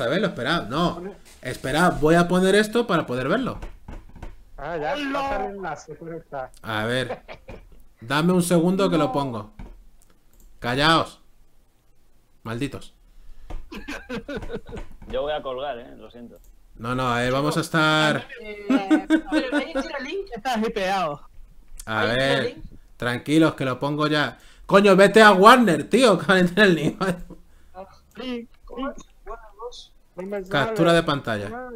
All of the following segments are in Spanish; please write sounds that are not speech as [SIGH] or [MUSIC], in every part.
a esperad, no. Esperad, voy a poner esto para poder verlo. Ah, a ver. Dame un segundo que lo pongo. Callaos. Malditos. Yo voy a colgar, eh, lo siento. No, no, eh, vamos a estar. Eh, a ver, tranquilos que lo pongo ya. Coño, vete a Warner, tío, [LAUGHS] que el niño. Captura de pantalla.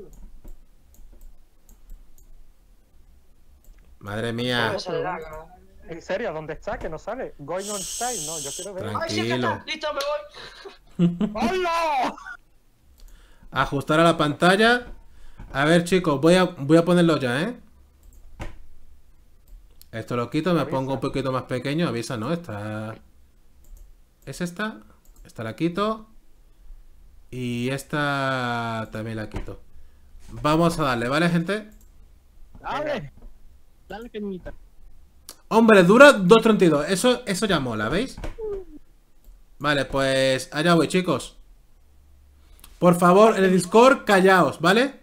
Madre mía. En serio, ¿dónde está? Que no sale. Going on style, no, yo quiero ver. Tranquilo. Listo, me voy. [LAUGHS] ¡Hola! Ajustar a la pantalla. A ver, chicos, voy a, voy a ponerlo ya, ¿eh? Esto lo quito, me, me pongo un poquito más pequeño. Avisa, ¿no? Esta. ¿Es esta? Esta la quito. Y esta también la quito. Vamos a darle, ¿vale, gente? Dale. Dale, cañita. Hombre, dura 2.32. Eso, eso ya mola, ¿veis? Vale, pues allá voy, chicos. Por favor, en el Discord, callaos, ¿vale?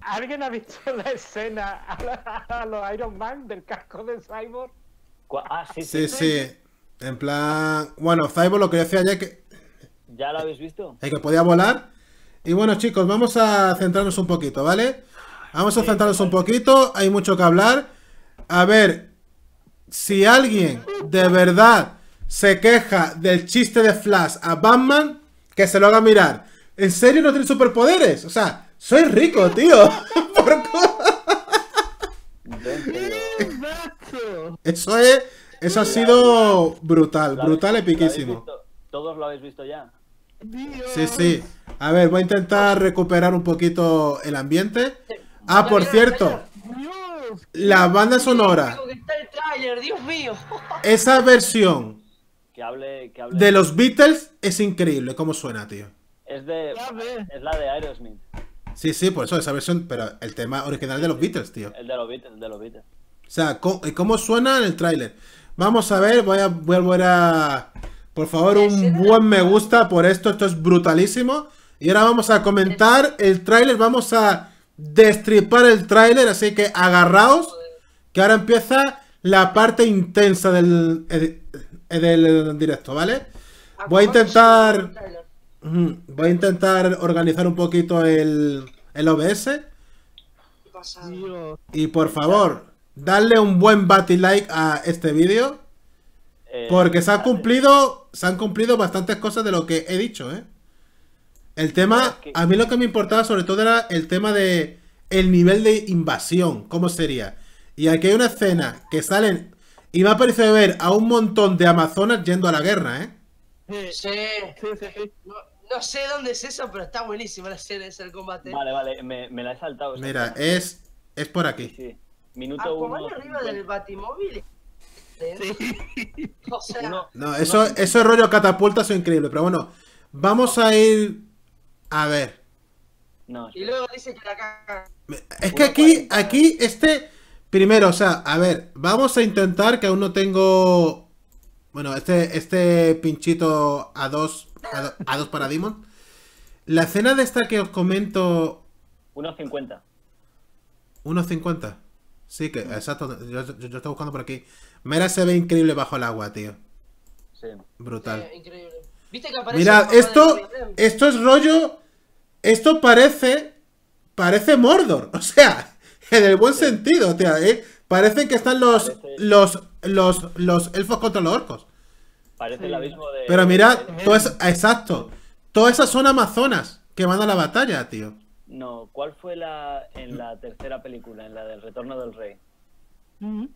¿Alguien ha visto [LAUGHS] la escena a, los Iron Man del casco de Cyborg? Ah, sí, sí, En plan... Bueno, Cyborg lo que decía ayer que... Ya lo habéis visto. El que podía volar. Y bueno, chicos, vamos a centrarnos un poquito, ¿vale? Vamos a centrarnos un poquito, hay mucho que hablar. A ver, si alguien de verdad se queja del chiste de Flash a Batman, que se lo haga mirar. ¿En serio no tiene superpoderes? O sea, soy rico, tío. [LAUGHS] Eso es. Eso ha sido brutal, brutal, epiquísimo. Todos lo habéis visto ya. Sí, sí. A ver, voy a intentar recuperar un poquito el ambiente. Ah, por cierto. La banda sonora. [LAUGHS] Esa versión de los Beatles es increíble cómo suena, tío. Es de. Es la de Aerosmith. Sí, sí, por eso esa versión, pero el tema original de los Beatles, tío. El de los Beatles, de los Beatles. O sea, ¿cómo, eh, cómo suena en el tráiler? Vamos a ver, voy a volver a. Por favor, un buen me gusta por esto, esto es brutalísimo. Y ahora vamos a comentar el tráiler, vamos a destripar el tráiler, así que agarraos, que ahora empieza la parte intensa del, eh, directo, ¿vale? Ah, voy a intentar... Voy a intentar organizar un poquito el, OBS. Y por favor, darle un buen y like a este vídeo. Eh, Porque se han cumplido, se han cumplido bastantes cosas de lo que he dicho, ¿eh? El tema, a mí lo que me importaba sobre todo era el tema de el nivel de invasión, cómo sería. Y aquí hay una escena que salen y va a parecido ver a un montón de amazonas yendo a la guerra, ¿eh? Sí. No, sé dónde es eso, pero está buenísimo la escena ese el combate. Vale, vale, me, la he saltado. Mira, es, es por aquí. Sí. Ah, Minuto pues uno. arriba del batimóvil? no, eso, eso es rollo catapultas es increíble, pero bueno, vamos a ir a ver. No, dice la Es que aquí, aquí, este, primero, o sea, a ver, vamos a intentar que aún no tengo, bueno, este, este pinchito a dos, a, dos para Demon. La cena de esta que os comento... 1.50. 1.50. Sí, que exacto. Yo, yo, yo, estoy buscando por aquí. Mera se ve increíble bajo el agua, tío. Sí. Brutal. increíble. ¿Viste que aparece Mirad, esto, esto es rollo. Esto parece. Parece Mordor. [LAUGHS] O sea, en el buen sentido, tío. ¿eh? Parece que están los, los, los, los elfos contra los orcos. Parece el abismo de. Pero mirad, todo es, exacto. Todas esas son amazonas que van a la batalla, tío. No, ¿cuál fue la en la tercera película, en la del Retorno del Rey? Mm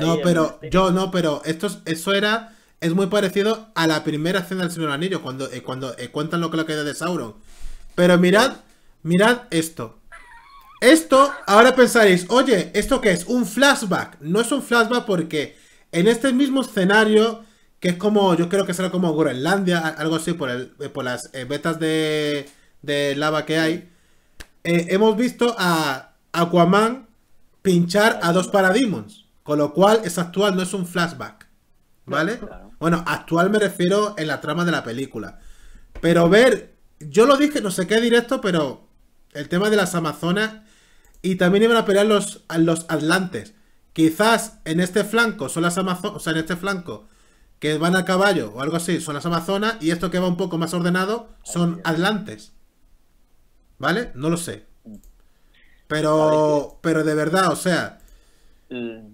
no, pero este yo no, pero esto, eso era es muy parecido a la primera escena del Señor Anillo cuando eh, cuando eh, cuentan lo que le queda de Sauron. Pero mirad, mirad esto. Esto, ahora pensaréis, oye, ¿esto qué es? Un flashback. No es un flashback porque en este mismo escenario, que es como, yo creo que será como Groenlandia, algo así, por, el, eh, por las vetas de, lava que hay, hemos visto a Aquaman pinchar a dos Parademons. Con lo cual es actual, no es un flashback. ¿Vale? Bueno, actual me refiero en la trama de la película. Pero ver, yo lo dije, no sé qué directo, pero el tema de las Amazonas y también iban a pelear los, los Atlantes. Quizás en este flanco son las Amazonas, o sea, en este flanco que van a caballo o algo así, son las Amazonas y esto que va un poco más ordenado son Atlantes. ¿Vale? No lo sé. Mm. Pero, pero de verdad, o sea,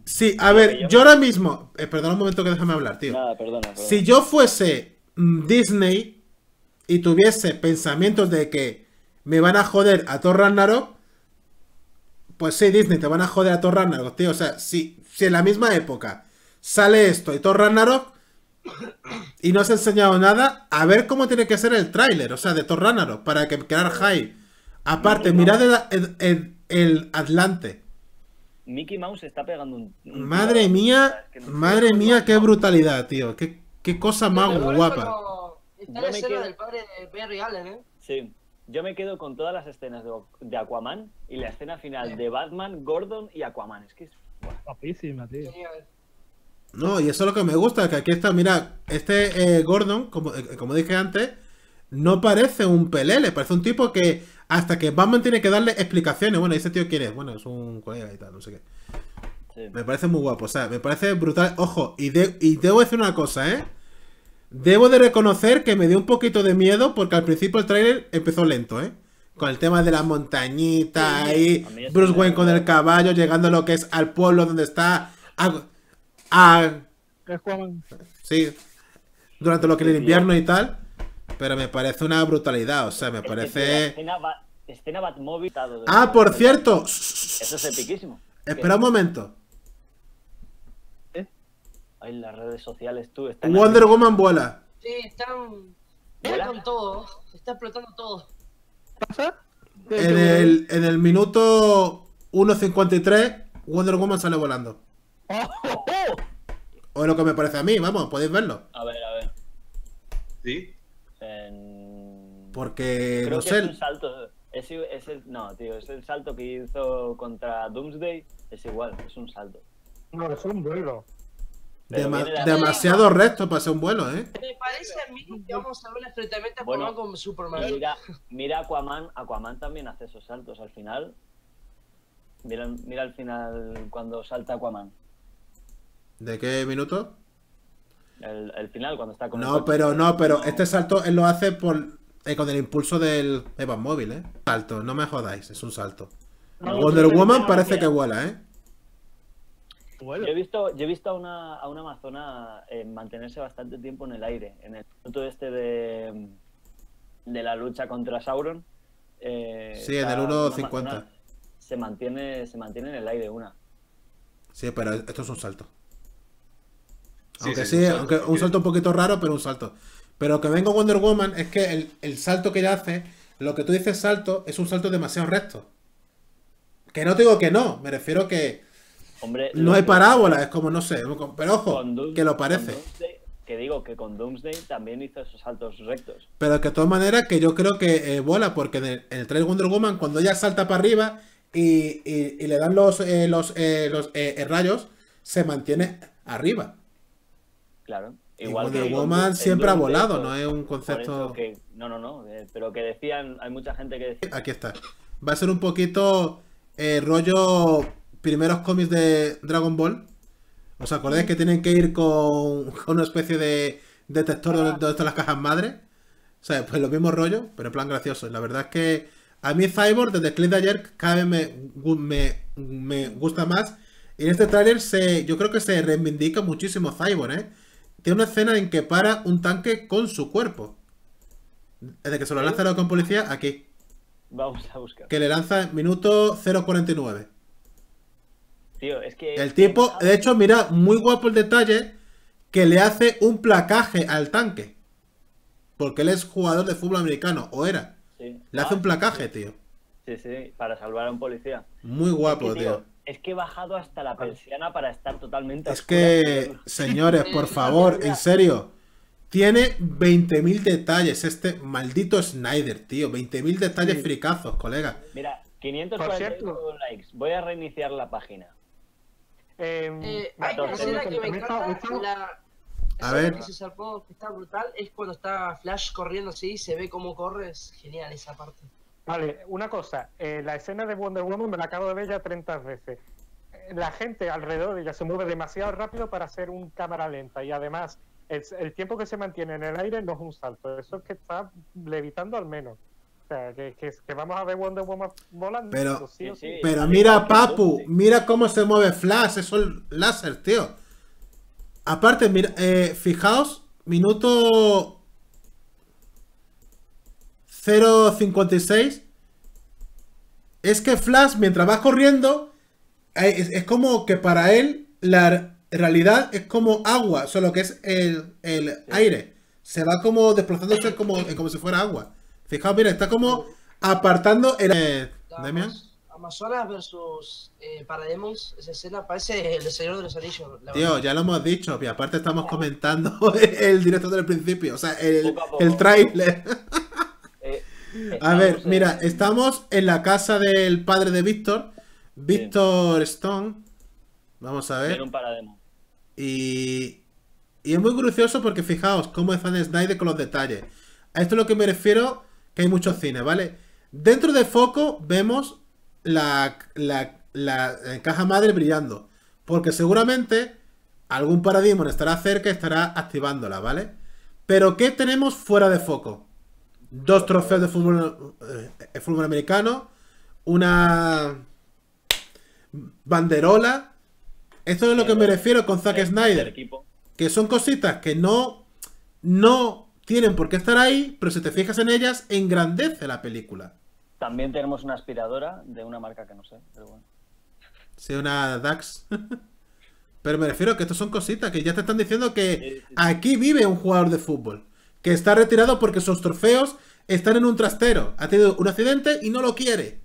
Sí, a ver, yo ahora mismo, Perdón eh, perdona un momento que déjame hablar, tío. Si yo fuese mm, Disney y tuviese pensamientos de que me van a joder a Thor Ragnarok, pues sí, Disney, te van a joder a Thor Ragnarok, tío. O sea, si, en la misma época sale esto y Thor Ragnarok y no has enseñado nada, a ver cómo tiene que ser el tráiler, o sea, de Thor Ragnarok, para que quedar high Aparte, mirad el, el, el Atlante. Mickey Mouse está pegando un. madre mía, madre mía, qué brutalidad, tío. Qué, cosa más guapa. la escena del padre de Allen, ¿eh? Sí. Yo me quedo con todas las escenas de, Aquaman y la escena final de Batman, Gordon y Aquaman. Es que es. Guapísima, tío. No, y eso es lo que me gusta, que aquí está, mira, este eh, Gordon, como, eh, como dije antes, no parece un pelele, parece un tipo que hasta que Batman tiene que darle explicaciones. Bueno, ese tío quién bueno, es un colega y tal, no sé qué. Me parece muy guapo, o sea, me parece brutal. Ojo, y, debo decir una cosa, ¿eh? Debo de reconocer que me dio un poquito de miedo porque al principio el trailer empezó lento, ¿eh? Con el tema de la montañita y Bruce Wayne con el caballo llegando a lo que es al pueblo donde está... A, Sí, durante lo que es el invierno y tal. Pero me parece una brutalidad, o sea, me parece... Escena, Batmóvil. Ah, por cierto. Eso es epiquísimo. Espera un momento. ¿Eh? En las redes sociales, tú. Wonder Woman vuela. Sí, están... Vuela con todo. Está explotando todo. ¿Pasa? En el, en el minuto 1.53, Wonder Woman sale volando. ¡Oh! O es lo que me parece a mí, vamos, podéis verlo. A ver, a ver. ¿Sí? Porque Creo que Es un salto, no, tío, es el salto que hizo contra Doomsday. Es igual, es un salto. No, es un vuelo. demasiado recto para ser un vuelo, ¿eh? Me parece a mí que vamos a bueno, Superman. Mira, Aquaman, Aquaman también hace esos saltos al final. Mira, mira al final cuando salta Aquaman. ¿De qué minuto? el, final cuando está con No, pero no, pero este salto él lo hace por, eh, con el impulso del móvil, ¿eh? Salto, no me jodáis, es un salto. Wonder Woman parece que vuela, ¿eh? Yo he visto, he visto a, una, a amazona eh, mantenerse bastante tiempo en el aire. En el punto este de, de la lucha contra Sauron. Eh, sí, en el 1.50. Se mantiene, se mantiene en el aire una. Sí, pero esto es un salto aunque sí, aunque un salto un poquito raro, pero un salto. Pero que vengo Wonder Woman es que el, salto que ella hace, lo que tú dices salto, es un salto demasiado recto. Que no te digo que no, me refiero que no hay parábola, es como no sé, pero ojo, que lo parece. que digo que con Doomsday también hizo esos saltos rectos. Pero que de todas maneras que yo creo que eh, bola, porque en el, Trail Wonder Woman cuando ella salta para arriba y, le dan los, eh, los, eh, los rayos, se mantiene arriba. Claro. Igual Woman siempre ha volado, no es un concepto. no, no, no. Eh, pero que decían, hay mucha gente que decía. Aquí está. Va a ser un poquito eh, rollo primeros cómics de Dragon Ball. ¿Os acordáis que tienen que ir con, una especie de detector de ah. donde las cajas madre? O sea, pues lo mismo rollo, pero en plan gracioso. la verdad es que a mí Cyborg, desde el clip de ayer, cada vez me, me, me gusta más. Y en este tráiler se, yo creo que se reivindica muchísimo Cyborg, ¿eh? tiene una escena en que para un tanque con su cuerpo. Desde que se lo lanza con policía, aquí. Vamos a buscar. Que le lanza en minuto 0.49. Tío, es que. El tipo, de hecho, mira, muy guapo el detalle que le hace un placaje al tanque. Porque él es jugador de fútbol americano, o era. Sí. Le hace ah, un placaje, tío. Sí, sí, para salvar a un policía. Muy guapo, tío es que he bajado hasta la persiana para estar totalmente. Es que, señores, por [LAUGHS] favor, [LAUGHS] en serio. Tiene 20.000 detalles este maldito Snyder, tío. 20.000 detalles fricazos, colega. Mira, 545 likes. Voy a reiniciar la página. Em, eh, que me encanta. a ver. es cuando está Flash corriendo así, se ve cómo corre. Es genial esa parte. Vale, una cosa, eh, la escena de Wonder Woman me la acabo de ver ya 30 veces. Eh, la gente alrededor de ella se mueve demasiado rápido para hacer un cámara lenta y además el, tiempo que se mantiene en el aire no es un salto, eso es que está levitando al menos. O sea, que, vamos a ver Wonder Woman volando. Pero, pero mira, Papu, mira cómo se mueve Flash, esos es láser, tío. Aparte, mira, eh, fijaos, minuto 0.56 es que Flash, mientras vas corriendo, eh, es, como que para él la realidad es como agua, solo que es el, aire. Se va como desplazando como, eh, como si fuera agua. Fijaos, mira, está como apartando el... Eh, Damian. Amazonas versus Parademons, esa escena parece el Señor de los Anillos. Tío, ya lo hemos dicho, y aparte estamos comentando [LAUGHS] el directo del principio, o sea, el, el trailer. [LAUGHS] A ver, mira, estamos en la casa del padre de Víctor, Víctor Stone. Vamos a ver. Un y, y es muy curioso porque fijaos cómo es en Snyder con los detalles. A esto es lo que me refiero, que hay muchos cines, ¿vale? Dentro de foco vemos la, la, la caja madre brillando. Porque seguramente algún paradigma estará cerca y estará activándola, ¿vale? Pero ¿qué tenemos fuera de foco? dos trofeos de eh, eh, fútbol, americano, una banderola. Esto es lo que me refiero con Zack Snyder. Que son cositas que no, no tienen por qué estar ahí, pero si te fijas en ellas, engrandece la película. También tenemos una aspiradora de una marca que no sé, pero bueno. Sí, una DAX. [LAUGHS] pero me refiero que estas son cositas que ya te están diciendo que aquí vive un jugador de fútbol que está retirado porque sus trofeos están en un trastero. Ha tenido un accidente y no lo quiere.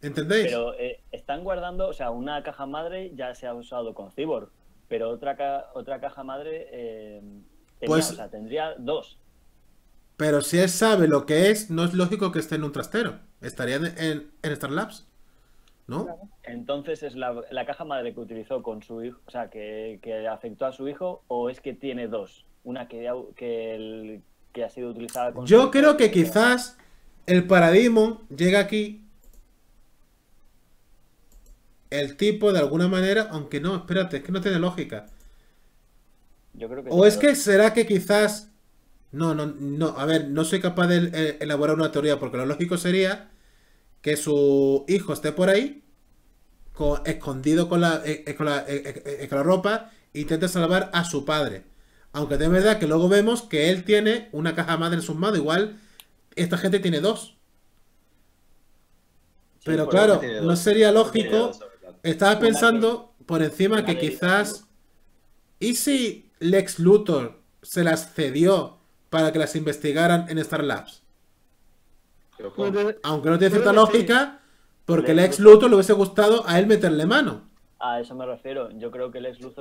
¿Entendéis? Pero eh, están guardando, o sea, una caja madre ya se ha usado con Cyborg, pero otra, otra caja madre eh, pues, tendría dos. Pero si él sabe lo que es, no es lógico que esté en un trastero. Estaría en, Star Labs. ¿No? Entonces es la, caja madre que utilizó con su hijo, o sea, que, que afectó a su hijo, o es que tiene dos una que, que ha sido utilizada. Yo creo que quizás el paradigma llega aquí. El tipo, de alguna manera, aunque no, espérate, es que no tiene lógica. o es que será que quizás. No, no, no, a ver, no soy capaz de elaborar una teoría, porque lo lógico sería que su hijo esté por ahí, con, escondido con la, eh, eh, eh, con, la, ropa, e intente salvar a su padre. Aunque de verdad que luego vemos que él tiene una caja madre en Igual esta gente tiene dos. Pero claro, no sería lógico. estaba pensando por encima que quizás. ¿Y si Lex Luthor se las cedió para que las investigaran en Star Labs? Aunque no tiene cierta lógica, porque Lex Luthor le hubiese gustado a él meterle mano. A eso me refiero. Yo creo que les yo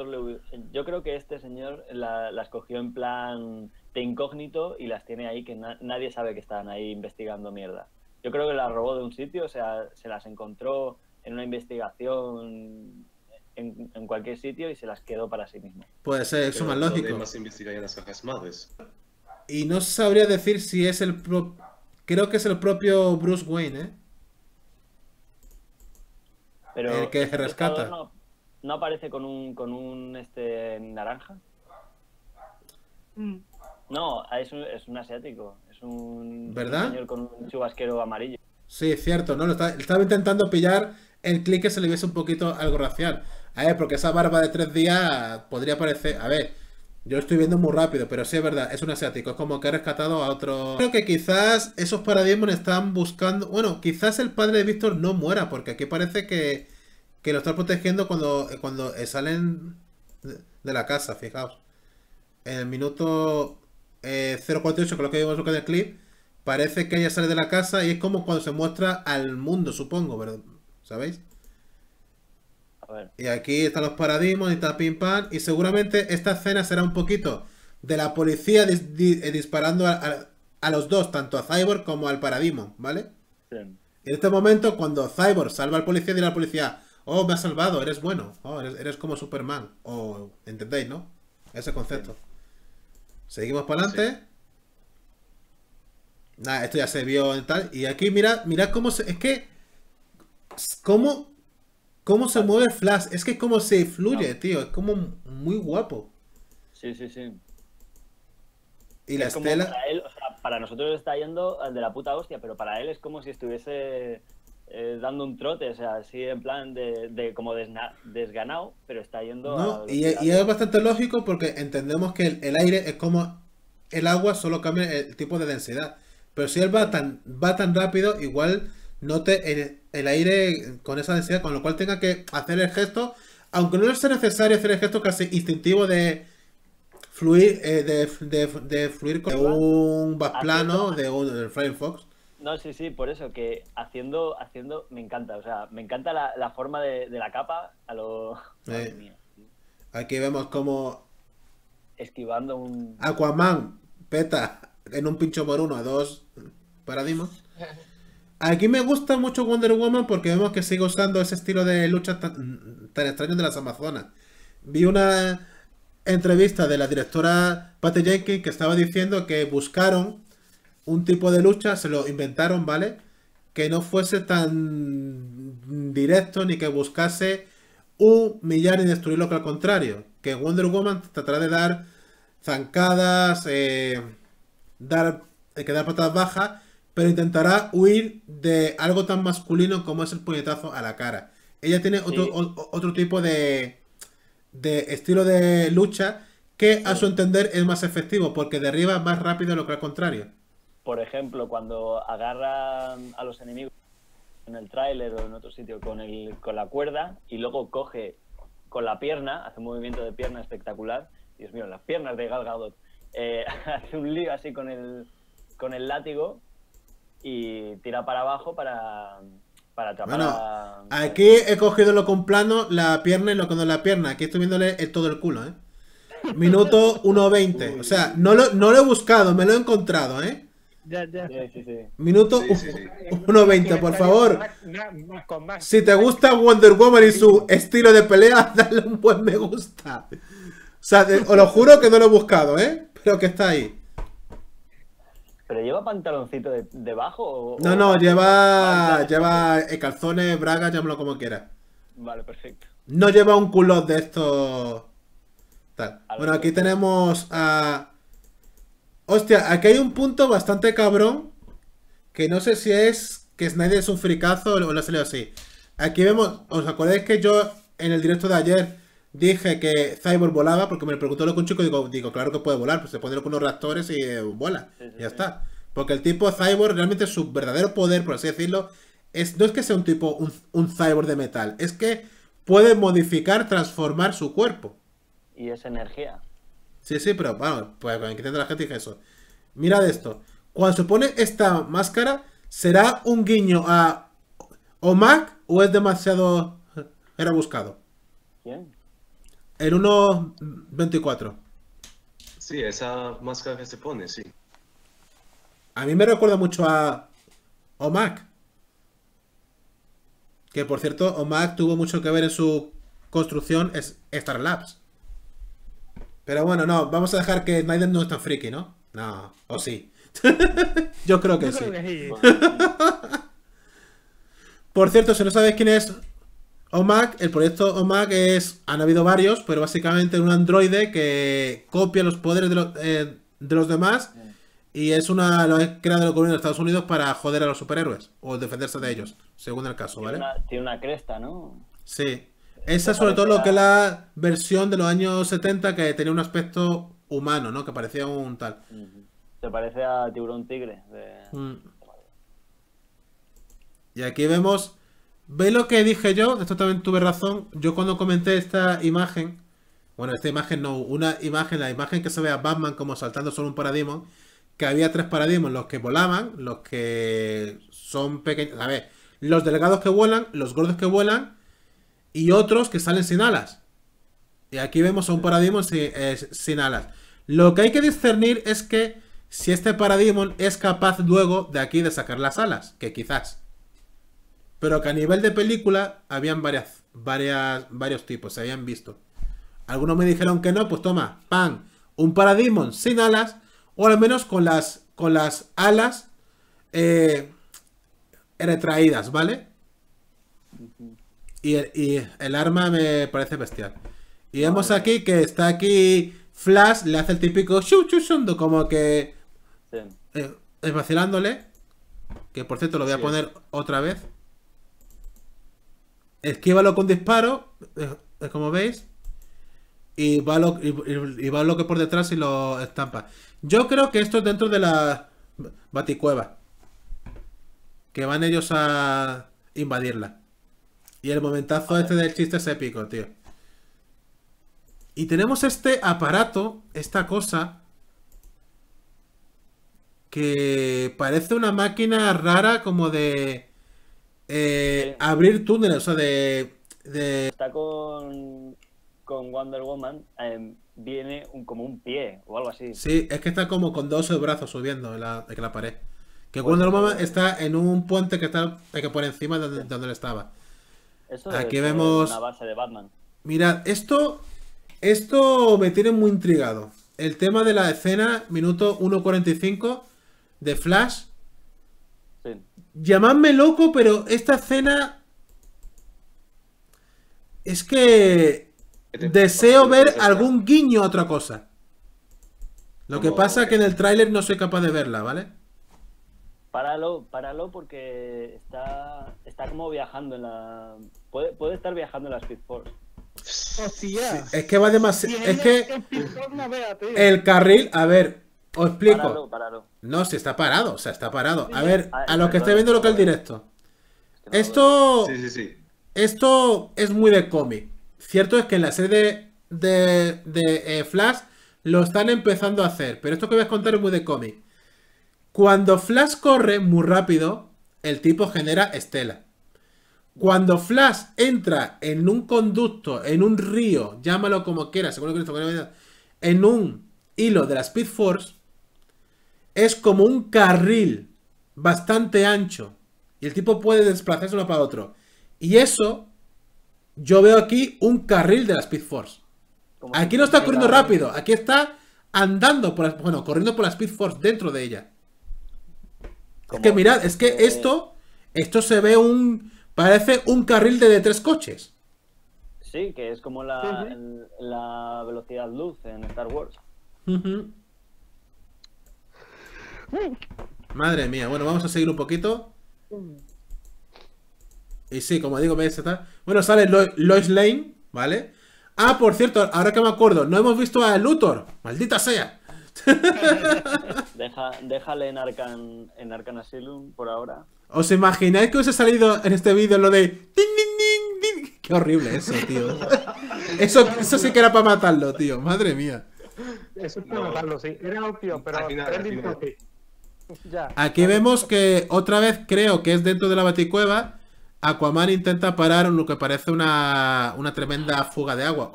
creo que este señor las cogió en plan de incógnito y las tiene ahí que nadie sabe que están ahí investigando mierda. Yo creo que las robó de un sitio, o sea, se las encontró en una investigación en, cualquier sitio y se las quedó para sí mismo. Puede ser, eso más lógico. Más las madres. Y no sabría decir si es el propio... creo que es el propio Bruce Wayne, ¿eh? Pero el que este rescata. no, aparece con un, con un este, naranja. Mm. No, ah, es un, asiático. Es un señor con un chubasquero amarillo. Sí, cierto, ¿no? Lo estaba intentando pillar el clic que se le viese un poquito algo racial. A ver, porque esa barba de tres días podría parecer. A ver yo estoy viendo muy rápido, pero sí es verdad, es un asiático, es como que ha rescatado a otro... Creo que quizás esos paradigmas están buscando... Bueno, quizás el padre de Víctor no muera, porque aquí parece que, lo está protegiendo cuando, cuando salen de la casa, fijaos. En el minuto eh, 048, que lo que vimos en el clip, parece que ella sale de la casa y es como cuando se muestra al mundo, supongo, ¿verdad? ¿Sabéis? Y aquí están los paradigmas, y está Pim Pam. Y seguramente esta escena será un poquito de la policía eh, disparando a, los dos, tanto a Cyborg como al paradigma ¿vale? En este momento, cuando Cyborg salva al policía, dirá al policía, oh, me has salvado, eres bueno, oh, eres, como Superman. O, ¿entendéis, no? Ese concepto. Seguimos para adelante. Nada, esto ya se vio en tal. Y aquí mirad, mirad cómo se... Es que... Cómo ¿Cómo se mueve Flash? Es que es como se fluye, tío. Es como muy guapo. Sí, sí, sí. Y la estela. Para, nosotros está yendo de la puta hostia, pero para él es como si estuviese eh, dando un trote, o sea, así en plan de, de como desganado, pero está yendo. No, y, es bastante lógico porque entendemos que el, el, aire es como el agua, solo cambia el tipo de densidad. Pero si él va tan, va tan rápido, igual note el, el aire con esa densidad, con lo cual tenga que hacer el gesto, aunque no sea necesario hacer el gesto casi instintivo de fluir, eh, de, fluir con un plano de un Firefox. No, sí, sí, por eso, que haciendo, haciendo, me encanta, o sea, me encanta la, forma de, la capa a lo... Aquí vemos como... Esquivando un... Aquaman, peta, en un pincho por uno a dos paradigmas. [LAUGHS] Aquí me gusta mucho Wonder Woman porque vemos que sigue usando ese estilo de lucha tan, extraño de las Amazonas. Vi una entrevista de la directora Patty Jenkins que estaba diciendo que buscaron un tipo de lucha, se lo inventaron, ¿vale? Que no fuese tan directo ni que buscase humillar y destruir que al contrario. Que Wonder Woman tratará de dar zancadas, eh, dar, eh, que patas bajas pero intentará huir de algo tan masculino como es el puñetazo a la cara. Ella tiene otro, tipo de, de estilo de lucha que a su entender es más efectivo porque derriba más rápido lo que al contrario. Por ejemplo, cuando agarra a los enemigos en el tráiler o en otro sitio con, el, con la cuerda y luego coge con la pierna, hace un movimiento de pierna espectacular. Dios mío, las piernas de Gal Gadot. Eh, [LAUGHS] hace un lío así con el, con el látigo y tira para abajo para, para atrapar bueno, Aquí he cogido lo con plano, la pierna y lo con la pierna. Aquí estoy viéndole eh, todo el culo, ¿eh? Minuto 1.20. [LAUGHS] O sea, no lo, no lo he buscado, me lo he encontrado, ¿eh? Ya, ya. Sí, Minuto 1.20, por favor. si te gusta Wonder Woman y su estilo de pelea, [LAUGHS] dale un buen me gusta. O sea, os lo juro que no lo he buscado, ¿eh? Pero que está ahí. ¿Pero lleva pantaloncito debajo? O, no, no, lleva, lleva eh, calzones, bragas, llámalo como quieras. Vale, perfecto. No lleva un culot de estos... Bueno, aquí tenemos a... Hostia, aquí hay un punto bastante cabrón que no sé si es que Snyder es un fricazo o lo ha salido así. Aquí vemos, ¿os acordáis que yo en el directo de ayer dije que Cyborg volaba porque me lo preguntó un chico digo, digo, claro que puede volar, pues se pone con unos reactores y eh, vuela. ya está. Porque el tipo Cyborg realmente su verdadero poder, por así decirlo, es, no es que sea un tipo, un, Cyborg de metal, es que puede modificar, transformar su cuerpo. Y es energía. Sí, sí, pero bueno, pues cuando la gente dije eso. Mirad esto. Cuando se pone esta máscara, ¿será un guiño a OMAC o es demasiado era buscado? ¿Quién? El 1.24. Sí, esa máscara que se pone, sí. A mí me recuerda mucho a OMAC. Que por cierto, OMAC tuvo mucho que ver en su construcción es Star Labs. Pero bueno, no, vamos a dejar que Snyder no es tan friki, ¿no? No, o sí. [LAUGHS] Yo creo que Que sí. [LAUGHS] por cierto, si no sabes quién es OMAC, el proyecto OMAC es, han habido varios, pero básicamente un androide que copia los poderes eh, de, los, demás y es una, lo ha creado el gobierno de Estados Unidos para joder a los superhéroes o defenderse de ellos, según el caso, ¿vale? Tiene una, cresta, ¿no? Sí. Esa sobre todo lo que es la versión de los años 70 que tenía un aspecto humano, ¿no? Que parecía un tal. Se parece a Tiburón Tigre. Mm. Y aquí vemos Ve lo que dije yo, esto también tuve razón. Yo cuando comenté esta imagen, bueno, esta imagen no, una imagen, la imagen que se ve a Batman como saltando sobre un paradigma, que había tres paradigmas, los que volaban, los que son pequeños, a ver, los delgados que vuelan, los gordos que vuelan y otros que salen sin alas. Y aquí vemos a un paradigma eh, sin, alas. Lo que hay que discernir es que si este paradigma es capaz luego de aquí de sacar las alas, que quizás. Pero que a nivel de película habían varias, varias, varios tipos, se habían visto. Algunos me dijeron que no, pues toma, pan, un Parademon sin alas, o al menos con las, con las alas eh, retraídas, ¿vale? Y, el arma me parece bestial. Y vemos aquí que está aquí Flash, le hace el típico shu como que eh, Es vacilándole. Que por cierto lo voy a poner otra vez esquívalo con disparo, como veis, y va, lo, y, por detrás y lo estampa. Yo creo que esto es dentro de la baticueva. Que van ellos a invadirla. Y el momentazo este del chiste es épico, tío. Y tenemos este aparato, esta cosa, que parece una máquina rara como de eh, abrir túneles, o sea, de, Está con, con Wonder Woman, em, viene como un pie o algo así. Sí, es que está como con dos brazos subiendo en la, pared. Que pues Wonder Woman está en un puente que está eh, que por encima de, donde, él estaba. Eso Aquí vemos... Una base de Batman. Mirad, esto, esto me tiene muy intrigado. El tema de la escena, minuto 1.45 de Flash, Llamadme loco, pero esta escena... Es que... Deseo ver algún guiño a otra cosa. Lo que pasa es que en el tráiler no soy capaz de verla, ¿vale? Páralo, páralo porque está, está como viajando en la... Puede, estar viajando en la Speed Force. es que va demasiado... Es que... El carril, a ver, os explico. No, se está parado, o sea, está parado. A ver, ah, a los que estén viendo lo que es el directo. Esto. Sí, sí, sí. Esto es muy de cómic. Cierto es que en la serie de, de, eh, Flash lo están empezando a hacer, pero esto que voy a contar es muy de cómic. Cuando Flash corre muy rápido, el tipo genera estela. Cuando Flash entra en un conducto, en un río, llámalo como quieras, según lo que en un hilo de la Speed Force, es como un carril bastante ancho. Y el tipo puede desplazarse uno para otro. Y eso, yo veo aquí un carril de la Speed Force. aquí no está corriendo rápido, aquí está andando por bueno, corriendo por la Speed Force dentro de ella. es que mirad, es que esto, esto se ve un, parece un carril de, tres coches. Sí, que es como la, la velocidad luz en Star Wars. Madre mía, bueno, vamos a seguir un poquito. Y sí, como digo, me está. Bueno, sale Lois Lane, ¿vale? Ah, por cierto, ahora que me acuerdo, no hemos visto a Luthor. Maldita sea. [LAUGHS] Deja, déjale en Arcan, en Arcan Asylum por ahora. ¿Os imagináis que hubiese salido en este vídeo lo de... ding, ding, Qué horrible eso, tío. Eso, eso sí que era para matarlo, tío. Madre mía. Eso es para matarlo, sí. Era obvio, pero... [LAUGHS] Aquí vemos que otra vez creo que es dentro de la baticueva. Aquaman intenta parar lo que parece una, tremenda fuga de agua.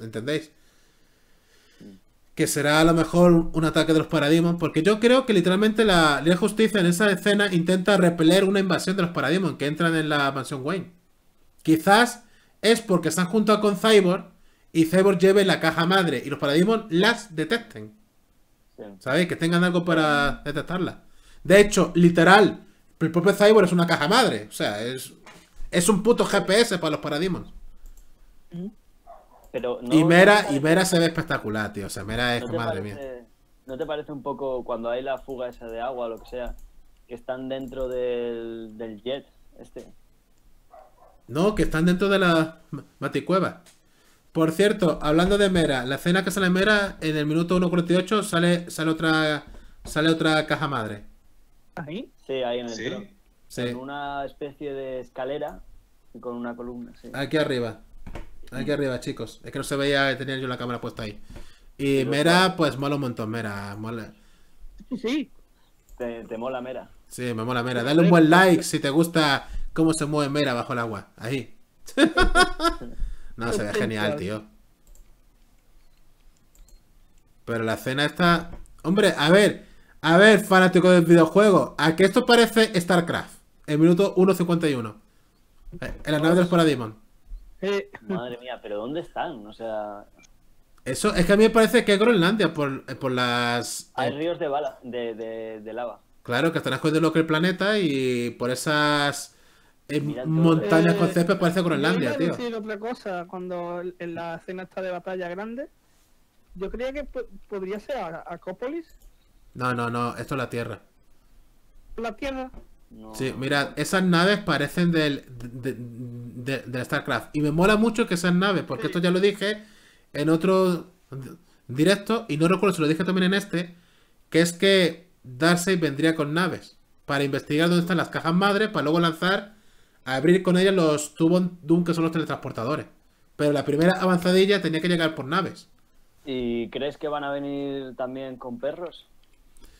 ¿Entendéis? Que será a lo mejor un ataque de los Paradigmas Porque yo creo que literalmente la Ley de Justicia en esa escena intenta repeler una invasión de los Paradigmas que entran en la mansión Wayne. Quizás es porque están junto con Cyborg y Cyborg lleve la caja madre y los Paradigmas las detecten. ¿Sabéis? Que tengan algo para detectarla. De hecho, literal, el propio Cyborg es una caja madre. O sea, es, es un puto GPS para los Parademons. Pero y, Mera, se ve espectacular, tío. O sea, Mera es madre mía. ¿No te parece un poco cuando hay la fuga esa de agua o lo que sea, que están dentro del, del jet este? No, que están dentro de la maticueva. Por cierto, hablando de Mera, la escena que sale en Mera, en el minuto 1.48 sale, sale otra sale otra caja madre. ¿Ahí? Sí, ahí en el ¿Sí? Con una especie de escalera y con una columna. Sí. Aquí arriba. Aquí arriba, chicos. Es que no se veía, tenía yo la cámara puesta ahí. Y pues, Mera, pues mola un montón, Mera. Mola. Sí, sí. te mola Mera. Sí, me mola Mera. Dale un buen like si te gusta cómo se mueve Mera bajo el agua. Ahí. [LAUGHS] No, se ve genial, tío. Pero la escena está... Hombre, a ver. A ver, fanático del videojuego. ¿A que esto parece StarCraft? El minuto 1.51. Eh, en la nave de los Madre mía, pero ¿dónde están? O sea... Eso es que a mí me parece que es Groenlandia eh, por, las... Hay eh, ríos de, bala, de, de, lava. Claro, que están escondiendo lo que el planeta y por esas Montañas montaña con eh, césped, parece Groenlandia, tío. decir otra cosa, cuando en la escena está de batalla grande, yo creía que podría ser Acópolis. No, no, no, esto es la Tierra. ¿La Tierra? Sí, mira, esas naves parecen del, de, StarCraft. Y me mola mucho que sean naves, porque esto ya lo dije en otro directo, y no recuerdo si lo dije también en este, que es que Darkseid vendría con naves para investigar dónde están las cajas madres, para luego lanzar abrir con ellos los tubos Doom que son los teletransportadores. Pero la primera avanzadilla tenía que llegar por naves. ¿Y crees que van a venir también con perros?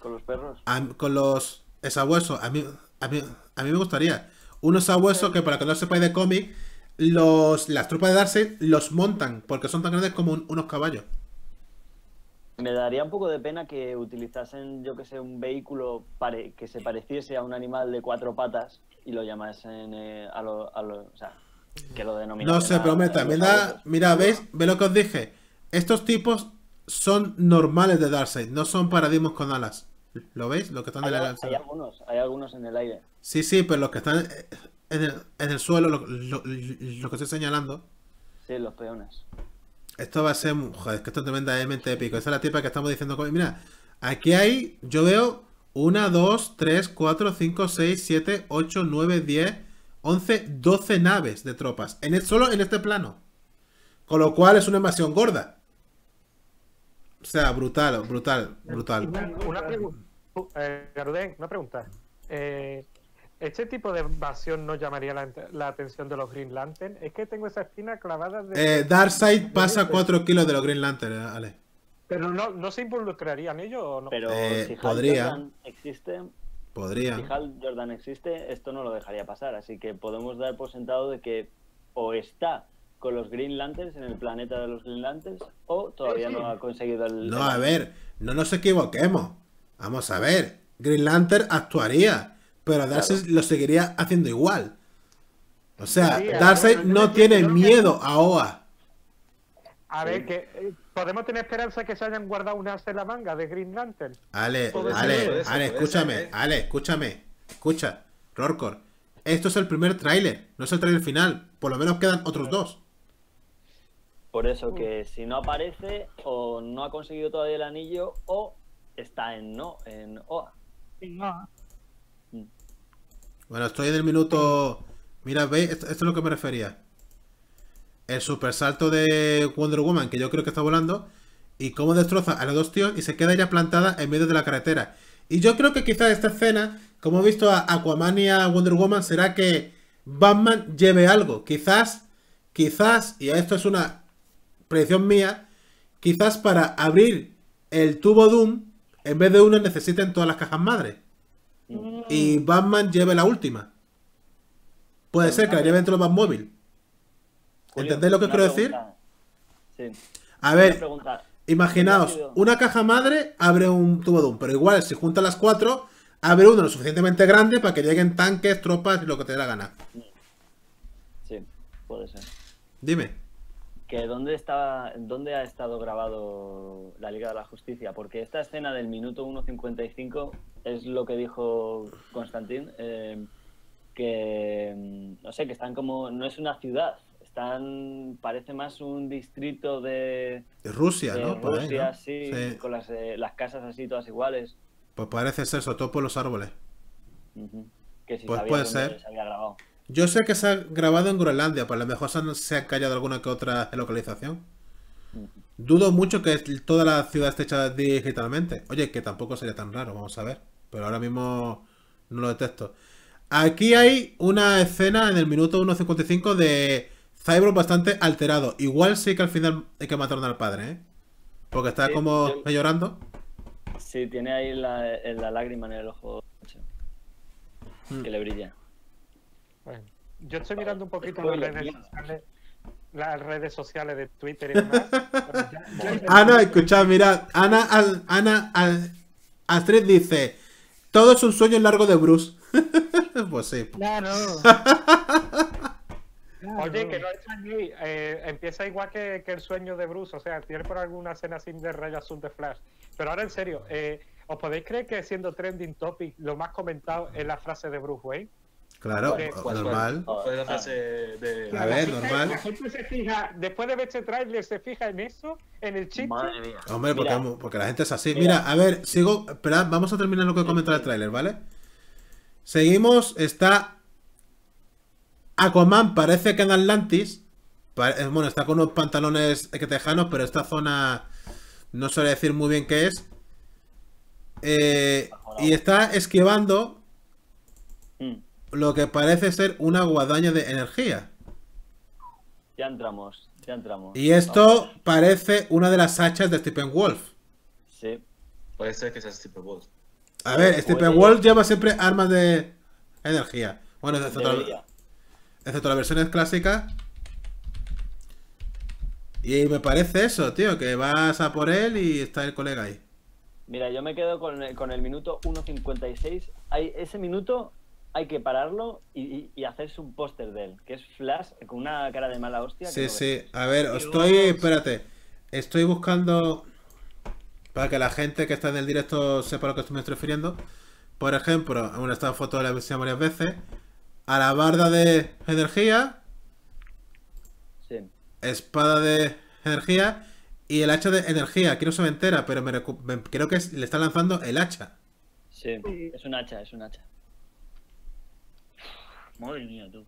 ¿Con los perros? con los sabuesos. A mí, a, mí, a mí me gustaría. Unos sabuesos que, para que no sepáis de cómic, los, las tropas de Darcy los montan porque son tan grandes como unos caballos. Me daría un poco de pena que utilizasen, yo que sé, un vehículo que se pareciese a un animal de cuatro patas y lo llamasen eh, a los... o sea, que lo denominen... No se prometa. Mira, mira, ¿veis? ¿Ve lo que os dije? Estos tipos son normales de Darkseid, no son paradigmas con alas. ¿Lo veis? Los que están en el aire. Hay algunos, hay algunos en el aire. Sí, sí, pero los que están eh, en el, suelo, lo, que estoy señalando. Sí, los peones. Esto va a ser. Joder, que esto es tremendamente épico. Esa es la tipa que estamos diciendo. Mira, aquí hay. Yo veo 1, 2, 3, 4, 5, 6, 7, 8, 9, 10, 11, 12 naves de tropas. En solo en este plano. Con lo cual es una invasión gorda. O sea, brutal, brutal, brutal. Una, pregunta. Eh, una pregunta. Eh, ¿Este tipo de evasión no llamaría la, atención de los Green Lantern? Es que tengo esa espina clavada de... Eh, Darkseid pasa 4 kilos de los Green Lantern, eh, Ale. Pero no, no se involucrarían ellos o no. Pero eh, si Hal podría. Jordan existe, podría. existe, esto no lo dejaría pasar. Así que podemos dar por sentado de que o está con los Green Lanterns en el planeta de los Green Lanterns o todavía no ha conseguido el. No, a ver, no nos equivoquemos. Vamos a ver. Green Lantern actuaría pero Darkseid lo seguiría haciendo igual. O sea, darse no, tiene miedo a Oa. A ver, que eh, podemos tener esperanza que se hayan guardado una de la manga de Green Lantern. Ale, Ale, Ale, escúchame, eh. Ale, escúchame, escucha, Rorcor. Esto es el primer tráiler, no es el tráiler final. Por lo menos quedan otros dos. Por eso que si no aparece, o no ha conseguido todavía el anillo, o está en no, en OA. En OA. Bueno, estoy en el minuto... Mira, veis, esto, es lo que me refería. El supersalto de Wonder Woman, que yo creo que está volando. Y cómo destroza a los dos tíos y se queda ya plantada en medio de la carretera. Y yo creo que quizás esta escena, como he visto a Aquaman y a Wonder Woman, será que Batman lleve algo. Quizás, quizás, y esto es una predicción mía, quizás para abrir el tubo Doom, en vez de uno necesiten todas las cajas madre. Y Batman lleve la última. Puede ser que la lleve dentro más Batmóvil. ¿Entendéis lo que quiero decir? Sí. A ver, imaginaos, una caja madre abre un tubo de un pero igual si juntas las cuatro, abre uno lo suficientemente grande para que lleguen tanques, tropas y lo que te dé la gana. Sí, puede ser. Dime que dónde, estaba, dónde ha estado grabado la Liga de la Justicia, porque esta escena del minuto 1.55 es lo que dijo Constantín, eh, que mm, no sé, que están como, no es una ciudad, están, parece más un distrito de... Rusia, ¿no? con las, eh, las, casas así todas iguales. Pues parece ser, sobre todo los árboles. Que si pues puede ser. Se había grabado. Yo sé que se ha grabado en Groenlandia, pero a lo mejor se ha callado alguna que otra localización. Dudo mucho que toda la ciudad esté hecha digitalmente. Oye, que tampoco sería tan raro, vamos a ver. Pero ahora mismo no lo detecto. Aquí hay una escena en el minuto 1.55 de Cyborg bastante alterado. Igual sí que al final hay que matar al padre, ¿eh? Porque está como llorando. Sí, tiene ahí la, la, lágrima en el ojo. Mm. Que le brilla yo estoy mirando un poquito las redes sociales de Twitter y [LAUGHS] demás. [LAUGHS] Ana, escuchad, mirad. Ana, al, Ana Astrid dice: Todo es un sueño largo de Bruce. [LAUGHS] pues sí. Claro. Oye, que no es Eh, empieza igual que, el sueño de Bruce. O sea, tiene por alguna escena sin de rayo azul de Flash. Pero ahora en serio, eh, ¿os podéis creer que siendo trending topic lo más comentado es la frase de Bruce Wayne? Claro, normal. Ah. A ver, normal. La gente se fija, después de ver este tráiler, se fija en eso, en el chiste. Hombre, porque, la gente es así. Mira, a ver, sigo... Espera, vamos a terminar lo que comentaba el tráiler, ¿vale? Seguimos, está... Aquaman parece que en Atlantis... Eh, bueno, está con unos pantalones que tejanos, pero esta zona no suele decir muy bien qué es. Eh, y está esquivando mm lo que parece ser una guadaña de energía. Ya entramos, ya entramos. Y esto parece una de las hachas de Stephen Wolf. Sí. Puede ser que sea Stephen Wolf. A ver, Stephen Wolf lleva siempre armas de energía. Bueno, excepto, la, versión clásica Y me parece eso, tío, que vas a por él y está el colega ahí. Mira, yo me quedo con el, con el minuto 1.56. Ese minuto hay que pararlo y, hacerse un póster de él, que es Flash con una cara de mala hostia. Sí, sí, a ver, estoy, espérate, estoy buscando para que la gente que está en el directo sepa a lo que estoy me estoy refiriendo. Por ejemplo, en esta foto la he visto varias veces, a la barda de energía, sí. espada de energía y el hacha de energía, que no se entera, pero creo que le está lanzando el hacha. Sí, es un hacha, es un hacha. Madre mía, tú.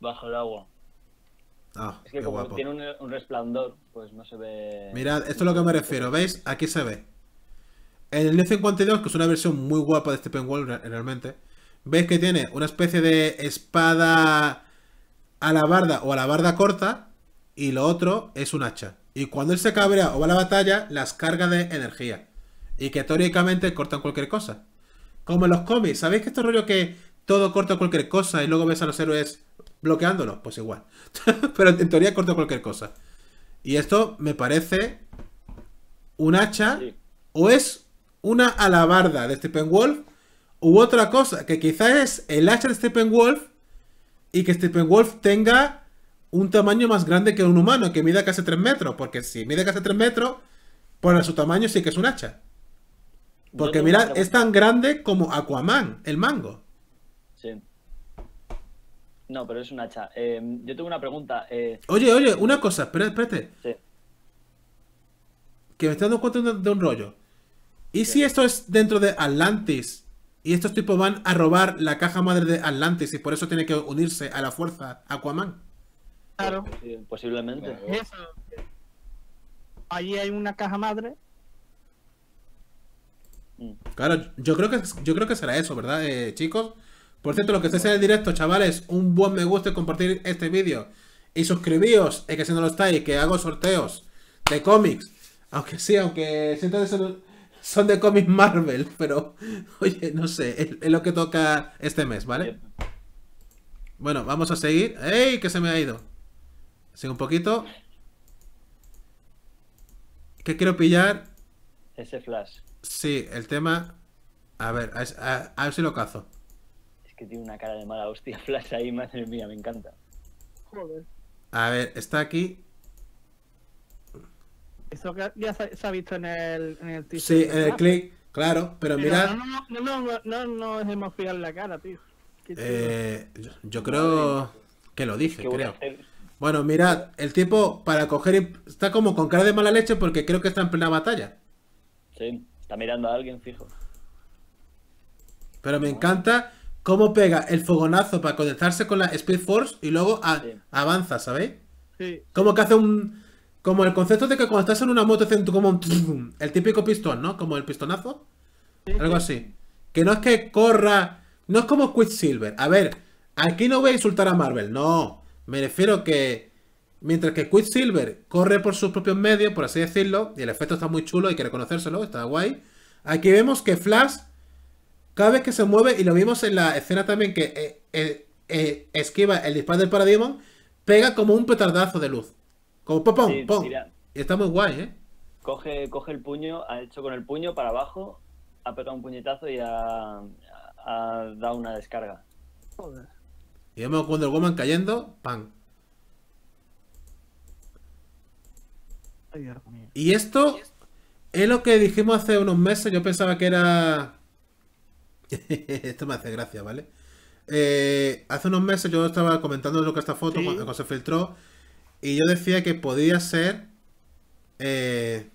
Bajo el agua. Ah, es que como tiene un, resplandor, pues no se ve. Mirad, esto es lo que me refiero, ¿veis? Aquí se ve. En el n 52, que es una versión muy guapa de este Wall, realmente, veis que tiene una especie de espada A la barda, o a la barda corta, y lo otro es un hacha. Y cuando él se cabrea o va a la batalla, las carga de energía. Y que teóricamente cortan cualquier cosa. Como en los cómics, ¿sabéis que este rollo que todo corto cualquier cosa y luego ves a los héroes bloqueándolos, pues igual. [LAUGHS] Pero en teoría corto cualquier cosa. Y esto me parece un hacha o es una alabarda de Wolf u otra cosa, que quizás es el hacha de Wolf y que Wolf tenga un tamaño más grande que un humano, que mida casi 3 metros, porque si mide casi 3 metros, por su tamaño sí que es un hacha. Porque mira, es tan grande como Aquaman, el mango. Sí. No, pero es un hacha. Eh, yo tengo una pregunta. Eh. Oye, oye, una cosa, espérate. Que me estoy dando cuenta de un rollo. ¿Y si esto es dentro de Atlantis? Y estos tipos van a robar la caja madre de Atlantis y por eso tiene que unirse a la fuerza Aquaman. Claro. posiblemente. Eso. Allí hay una caja madre. Mm. Claro, yo creo que yo creo que será eso, ¿verdad, eh, chicos? Por cierto, lo que estéis en el directo, chavales, un buen me gusta y compartir este vídeo. Y suscribíos, es que si no lo estáis, que hago sorteos de cómics. Aunque sí, aunque siento son, son de cómics Marvel, pero [LAUGHS] oye, no sé, es, lo que toca este mes, ¿vale? Bueno, vamos a seguir. ¡Ey! Que se me ha ido. Sigo un poquito. ¿Qué quiero pillar? Ese flash. Sí, el tema. A ver, a ver si lo cazo tiene una cara de mala hostia [LAUGHS] Flash ahí, madre mía, me encanta. Joder. A ver, está aquí. Eso ya se, ha visto en el, en el Sí, ah. click, claro, pero, mirad. No, no, no, no, no, es demasiado la cara, tío. Eh, yo creo que lo dije, creo. Bueno, mirad, el tipo para coger está como con cara de mala leche porque creo que está en plena batalla. Sí, está mirando a alguien fijo. Pero me encanta cómo pega el fogonazo para conectarse con la Speed Force y luego avanza, ¿sabéis? Sí. Como que hace un. Como el concepto de que cuando estás en una moto haciendo como un. El típico pistón, ¿no? Como el pistonazo. Algo así. Que no es que corra. No es como Quicksilver. A ver, aquí no voy a insultar a Marvel, no. Me refiero que. Mientras que Quicksilver corre por sus propios medios, por así decirlo, y el efecto está muy chulo, hay que reconocérselo, está guay. Aquí vemos que Flash cada vez que se mueve, y lo vimos en la escena también que eh, eh, eh, esquiva el disparo del Parademon, pega como un petardazo de luz. Como popón Y está muy guay, ¿eh? Coge, coge el puño, ha hecho con el puño para abajo, ha pegado un puñetazo y ha, dado una descarga. Joder. Y vemos cuando el Woman cayendo, ¡pam! Y esto es lo que dijimos hace unos meses. Yo pensaba que era [LAUGHS] Esto me hace gracia, ¿vale? Eh, hace unos meses yo estaba comentando lo que esta foto cuando se filtró y yo decía que podía ser eh,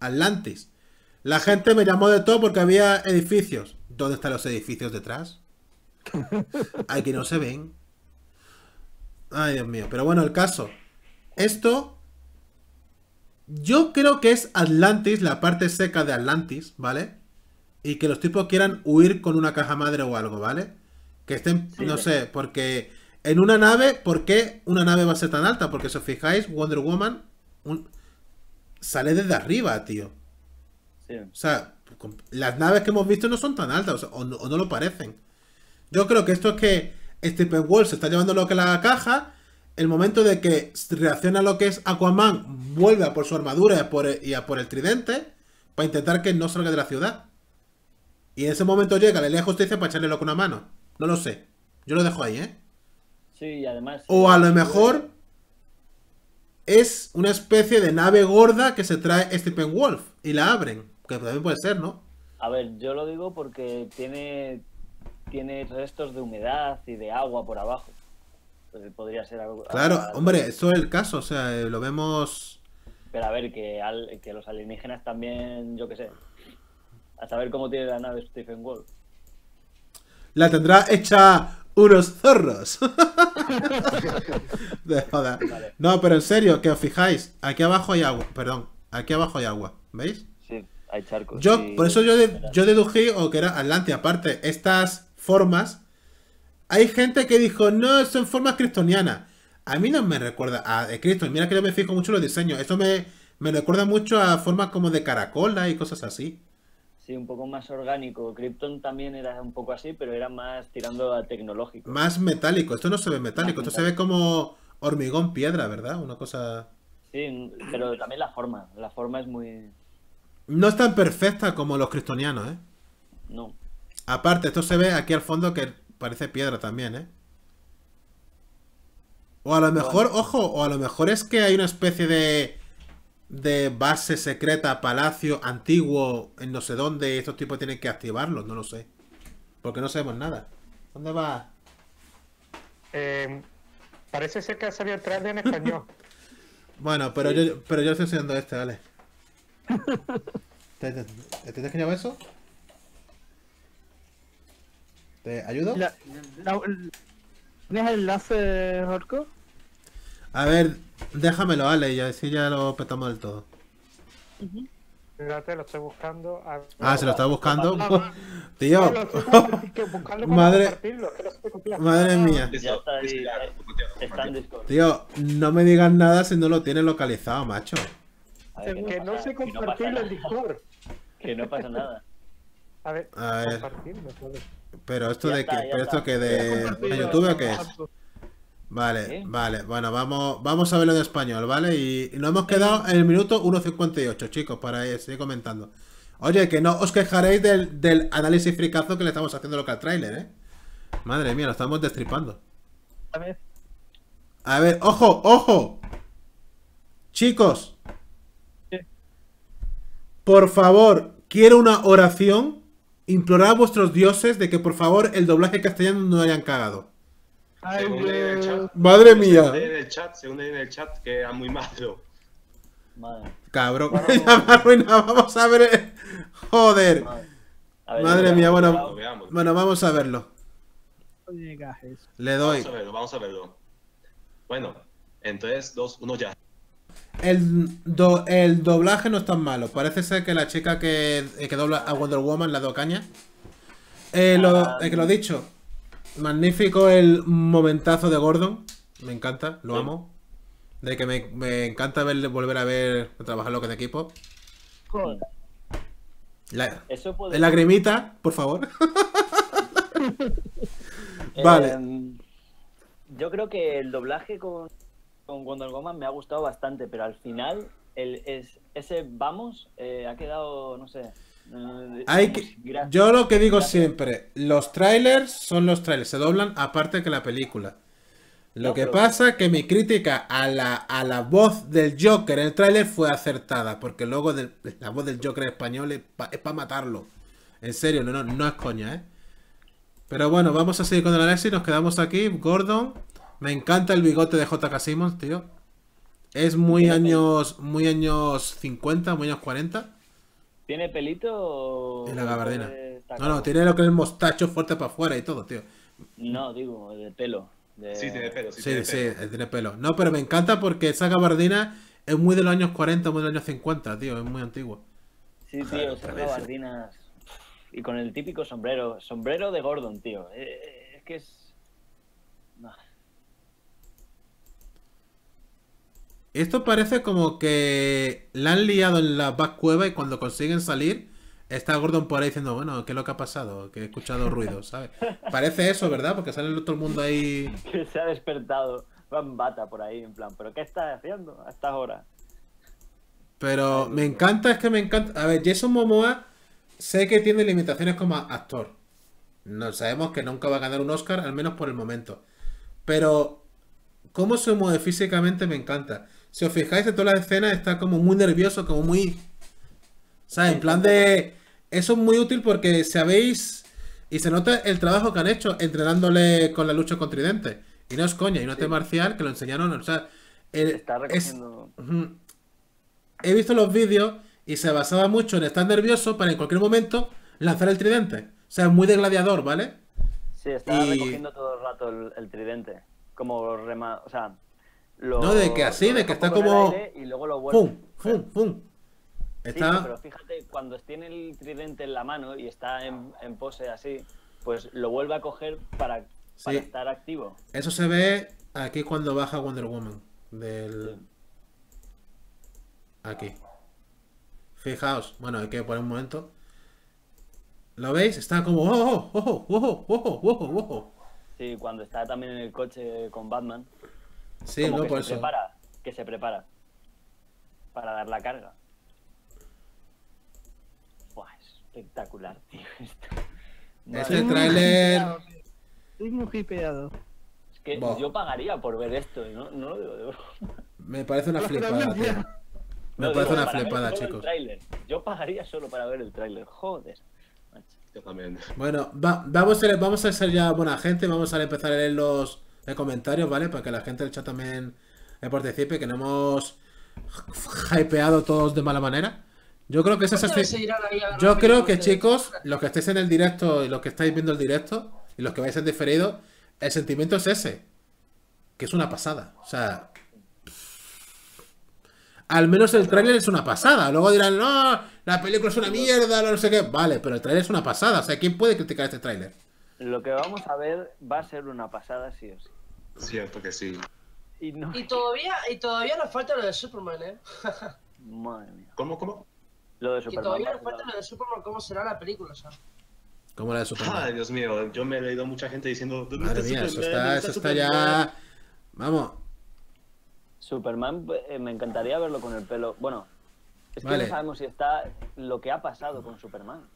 Atlantis. La gente me llamó de todo porque había edificios. ¿Dónde están los edificios detrás? Hay [LAUGHS] que no se ven. Ay, Dios mío. Pero bueno, el caso. Esto. Yo creo que es Atlantis, la parte seca de Atlantis, ¿vale? y que los tipos quieran huir con una caja madre o algo, ¿vale? Que estén, no sé, porque en una nave, ¿por qué una nave va a ser tan alta? Porque si os fijáis, Wonder Woman sale desde arriba, tío. O sea, las naves que hemos visto no son tan altas, o, no, lo parecen. Yo creo que esto es que Stephen Wall se está llevando lo que la caja. El momento de que reacciona lo que es Aquaman, vuelve a por su armadura y y a por el tridente para intentar que no salga de la ciudad. Y en ese momento llega la ley de justicia para echarle loco una mano. No lo sé. Yo lo dejo ahí, ¿eh? Sí, y además. O a lo mejor es una especie de nave gorda que se trae Stephen Wolf y la abren. Que también puede ser, ¿no? A ver, yo lo digo porque tiene, tiene restos de humedad y de agua por abajo. Pues podría ser algo. Claro, hombre, eso es el caso. O sea, lo vemos. Pero a ver, que, que los alienígenas también, yo qué sé, a saber cómo tiene la nave Stephen Wolf. La tendrá hecha unos zorros. [LAUGHS] de joda. No, pero en serio, que os fijáis, aquí abajo hay agua, perdón, aquí abajo hay agua, ¿veis? Sí, hay charcos. Yo, por eso yo, dedují, o que era adelante, aparte, estas formas. Hay gente que dijo, no, son formas cristonianas. A mí no me recuerda a Cristo. Mira que yo me fijo mucho en los diseños. Esto me, me recuerda mucho a formas como de caracola y cosas así. Sí, un poco más orgánico. Krypton también era un poco así, pero era más tirando a tecnológico. Más metálico. Esto no se ve metálico, esto se ve como hormigón piedra, ¿verdad? Una cosa... Sí, pero también la forma. La forma es muy... No es tan perfecta como los kryptonianos, ¿eh? No. Aparte, esto se ve aquí al fondo que parece piedra también, ¿eh? O a lo mejor, ojo, o a lo mejor es que hay una especie de de base secreta, palacio antiguo, en no sé dónde, estos tipos tienen que activarlos, no lo sé. Porque no sabemos nada. ¿Dónde va? Eh, parece ser que ha salido el trailer en español. [LAUGHS] bueno, pero yo, pero yo estoy enseñando este, ¿vale? ¿Te, te, eso? ¿Te ayudo? ¿Tienes el enlace, Jorko? A ver, déjamelo, Ale, y así ya lo petamos del todo. Espérate, lo estoy buscando. Ah, se lo está buscando. Tío. Madre. Madre mía. Eh, Tío, no me digas nada si no lo tienes localizado, macho. que no sé compartirlo en Discord. Que no pasa nada. A ver, a ver. Pero esto de qué, pero esto que de, ¿De YouTube o qué es? Vale, vale. Bueno, vamos, vamos a verlo en español, ¿vale? Y, nos hemos quedado en el minuto 1.58, chicos, para seguir comentando. Oye, que no os quejaréis del, análisis fricazo que le estamos haciendo al trailer, ¿eh? Madre mía, lo estamos destripando. A ver. A ver, ojo, ojo. Chicos. Por favor, quiero una oración. Implorad a vuestros dioses de que por favor el doblaje castellano no hayan cagado. Madre mía. Según en el chat, según en el chat, que era muy malo. Cabrón, [LAUGHS] ya me Vamos a ver. Joder. Madre, mía, bueno, bueno, vamos a eh. verlo. Le doy. Vamos a verlo, vamos a verlo. Bueno, entonces dos uno ya. El, el doblaje no es tan malo. Parece ser que la chica que, eh, que dobla a Wonder Woman, la docaña. Eh, lo, ah, eh, que lo he dicho, Magnífico el momentazo de Gordon. Me encanta, lo amo. De que me, encanta volver a ver a trabajar lo que de equipo. La, Eso por favor. [LAUGHS] [LAUGHS] vale. Em, yo creo que el doblaje con, con Wonder me ha gustado bastante, pero al final el, es, ese vamos eh, ha quedado, no sé, yo lo que digo siempre, los trailers son los trailers, se doblan aparte que la película. Lo que pasa que mi crítica a la, a la voz del Joker en el trailer fue acertada, porque luego de, la voz del Joker español es para matarlo. En serio, no, no, es coña, ¿eh? Pero bueno, vamos a seguir con el análisis, nos quedamos aquí. Gordon, me encanta el bigote de J.K. Simmons, tío. Es muy pues. años, muy años 50, muy años 40. ¿Tiene pelito? En la gabardina. No, no, tiene lo que es el mostacho fuerte para afuera y todo, tío. No, digo, de pelo. Sí, tiene pelo. Sí, sí, tiene, sí pelo. tiene, pelo. No, pero me encanta porque esa gabardina es muy de los años 40, muy de los años 50, tío, es muy antiguo. Sí, tío, esas gabardinas. Y con el típico sombrero, sombrero de Gordon, tío. Eh, eh, es que es Esto parece como que la han liado en la back y cuando consiguen salir, está Gordon por ahí diciendo, bueno, ¿qué es lo que ha pasado? Que he escuchado ruido, ¿sabes? Parece eso, ¿verdad? Porque sale todo el mundo ahí. [LAUGHS] Que se ha despertado. Van bata por ahí, en plan, ¿pero qué estás haciendo a estas horas? Pero me encanta, es que me encanta. A ver, Jason Momoa sé que tiene limitaciones como actor. No sabemos que nunca va a ganar un Oscar, al menos por el momento. Pero cómo se mueve físicamente me encanta si os fijáis en toda la escena, está como muy nervioso, como muy... sea, En plan de... Eso es muy útil porque sabéis... Y se nota el trabajo que han hecho entrenándole con la lucha con Tridente. Y no es coña, y no es de marcial que lo enseñaron, o sea... está recogiendo... He visto los vídeos y se basaba mucho en estar nervioso para en cualquier momento lanzar el tridente. O sea, es muy de gladiador, ¿vale? Sí, está recogiendo todo el rato el, el tridente. Como rema... O sea, no, de que así, de que está como. ¡Pum! ¡Pum! ¡Pum! Está... Sí, pero fíjate, cuando tiene el tridente en la mano y está en, pose así, pues lo vuelve a coger para, estar activo. Eso se ve aquí cuando baja Wonder Woman. Del... Aquí. Fijaos, bueno, hay que poner un momento. ¿Lo veis? Está como... ¡Oh, oh, oh, oh, oh, oh, oh, oh, oh". Sí, cuando está también en el coche con Batman. Sí, no, que se Prepara, que se prepara para dar la carga. espectacular, [LAUGHS] tío, Este trailer. tráiler... Estoy muy hipeado. Es que yo pagaría por ver esto, ¿eh? no, no lo digo de Me parece una flipada, Me parece una flipada, chicos. Yo pagaría solo para ver el tráiler, joder. Yo también. Bueno, vamos, a, vamos a ser ya buena gente, vamos a empezar a leer los, de comentarios, ¿vale? Para que la gente del chat también eh, participe, que no hemos hypeado todos de mala manera. Yo creo que esa es Yo creo que, chicos, los que estéis en el directo y los que estáis viendo el directo y los que vais en diferido, el sentimiento es ese. Que es una pasada. O sea. Al menos el tráiler es una pasada. Luego dirán, no, la película es una mierda, no sé qué. Vale, pero el tráiler es una pasada. O sea, ¿quién puede criticar este tráiler? Lo que vamos a ver va a ser una pasada, sí o sí. Cierto que sí. Y, todavía y todavía nos falta lo de Superman, ¿eh? Madre mía. ¿Cómo, cómo? Lo de Superman. Y todavía nos falta lo de Superman, ¿cómo será la película, ¿Cómo la de Superman? Ay, Dios mío, yo me he leído mucha gente diciendo. Madre mía, eso está, eso está ya. Vamos. Superman, eh, me encantaría verlo con el pelo. Bueno, es que no sabemos si está lo que ha pasado con Superman.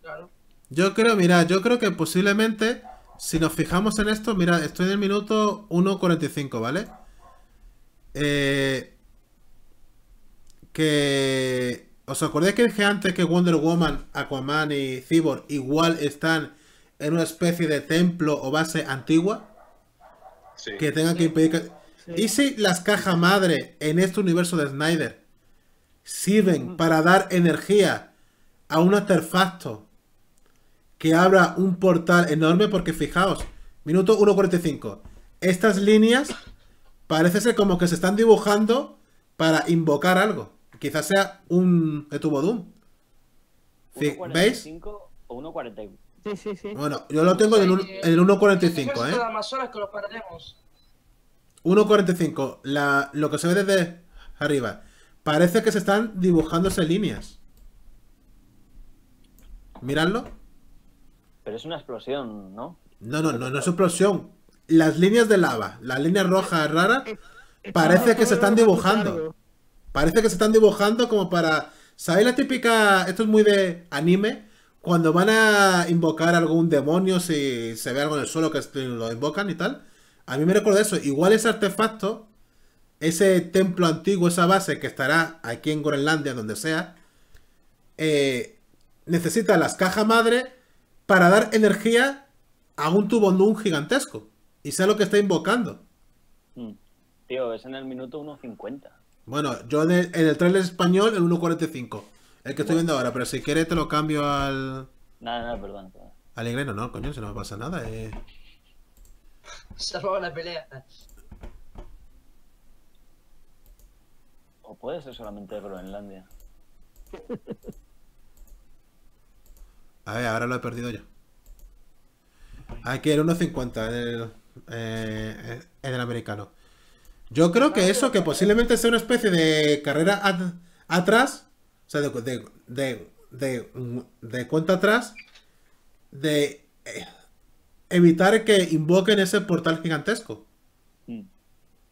Claro. Yo creo, mira, yo creo que posiblemente, si nos fijamos en esto, mira, estoy en el minuto 1.45, ¿vale? Eh, que... ¿Os acordáis que dije antes que Wonder Woman, Aquaman y Cyborg igual están en una especie de templo o base antigua? Sí. Que tengan que impedir ¿Y si las cajas madre en este universo de Snyder sirven para dar energía a un artefacto que abra un portal enorme porque fijaos, minuto 1.45. Estas líneas parece ser como que se están dibujando para invocar algo. Quizás sea un Etubo Doom. ¿Veis? Sí, sí, sí. Bueno, yo lo tengo en el, 1.45, ¿eh? lo 1.45, lo que se ve desde arriba. Parece que se están dibujándose líneas. Miradlo. Pero es una explosión, ¿no? No, no, no, no es explosión. Las líneas de lava, las líneas roja rara, parece que se están dibujando. Parece que se están dibujando como para. ¿Sabéis la típica.? Esto es muy de anime. Cuando van a invocar algún demonio, si se ve algo en el suelo que lo invocan y tal. A mí me recuerda eso. Igual ese artefacto, ese templo antiguo, esa base que estará aquí en Groenlandia, donde sea, eh, necesita las cajas madre para dar energía a un tubo gigantesco. Y sé lo que está invocando. Mm. Tío, es en el minuto 1.50. Bueno, yo en el, trailer español el 1.45. El que estoy viendo ahora, pero si quieres te lo cambio al... No, no, perdón. Al no, coño, si no me pasa nada. Eh... Salvaba la pelea. O puede ser solamente Groenlandia. [LAUGHS] A ver, ahora lo he perdido yo. Aquí el 1.50 en el americano. Yo creo que eso, que posiblemente sea una especie de carrera atrás, o sea, de, cuenta atrás, de eh, evitar que invoquen ese portal gigantesco. Mm.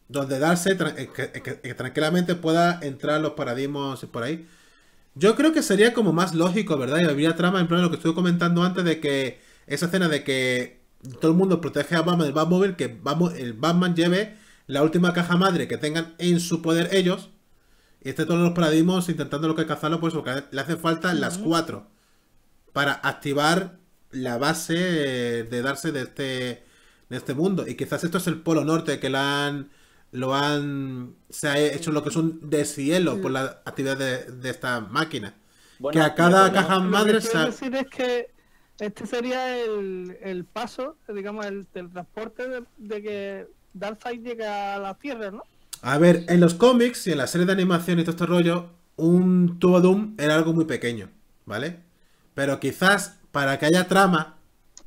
Donde darse eh, que, eh, tranquilamente pueda entrar los paradigmas por ahí. Yo creo que sería como más lógico, ¿verdad? Y habría trama, en plan lo que estuve comentando antes de que esa escena de que todo el mundo protege a Batman del Batmobile, que el Batman lleve la última caja madre que tengan en su poder ellos. Y esté todos los paradigmas intentando lo que cazarlo, pues porque le hacen falta las cuatro para activar la base de darse de este, de este mundo. Y quizás esto es el polo norte que la han lo han se ha hecho lo que es un deshielo por la actividad de, esta máquina. que a cada caja madre... Lo que decir es que este sería el, paso, digamos, el, del transporte de, que Darkseid llega a la Tierra, ¿no? A ver, en los cómics y en las series de animación y todo este rollo, un tubo Doom era algo muy pequeño, ¿vale? Pero quizás para que haya trama,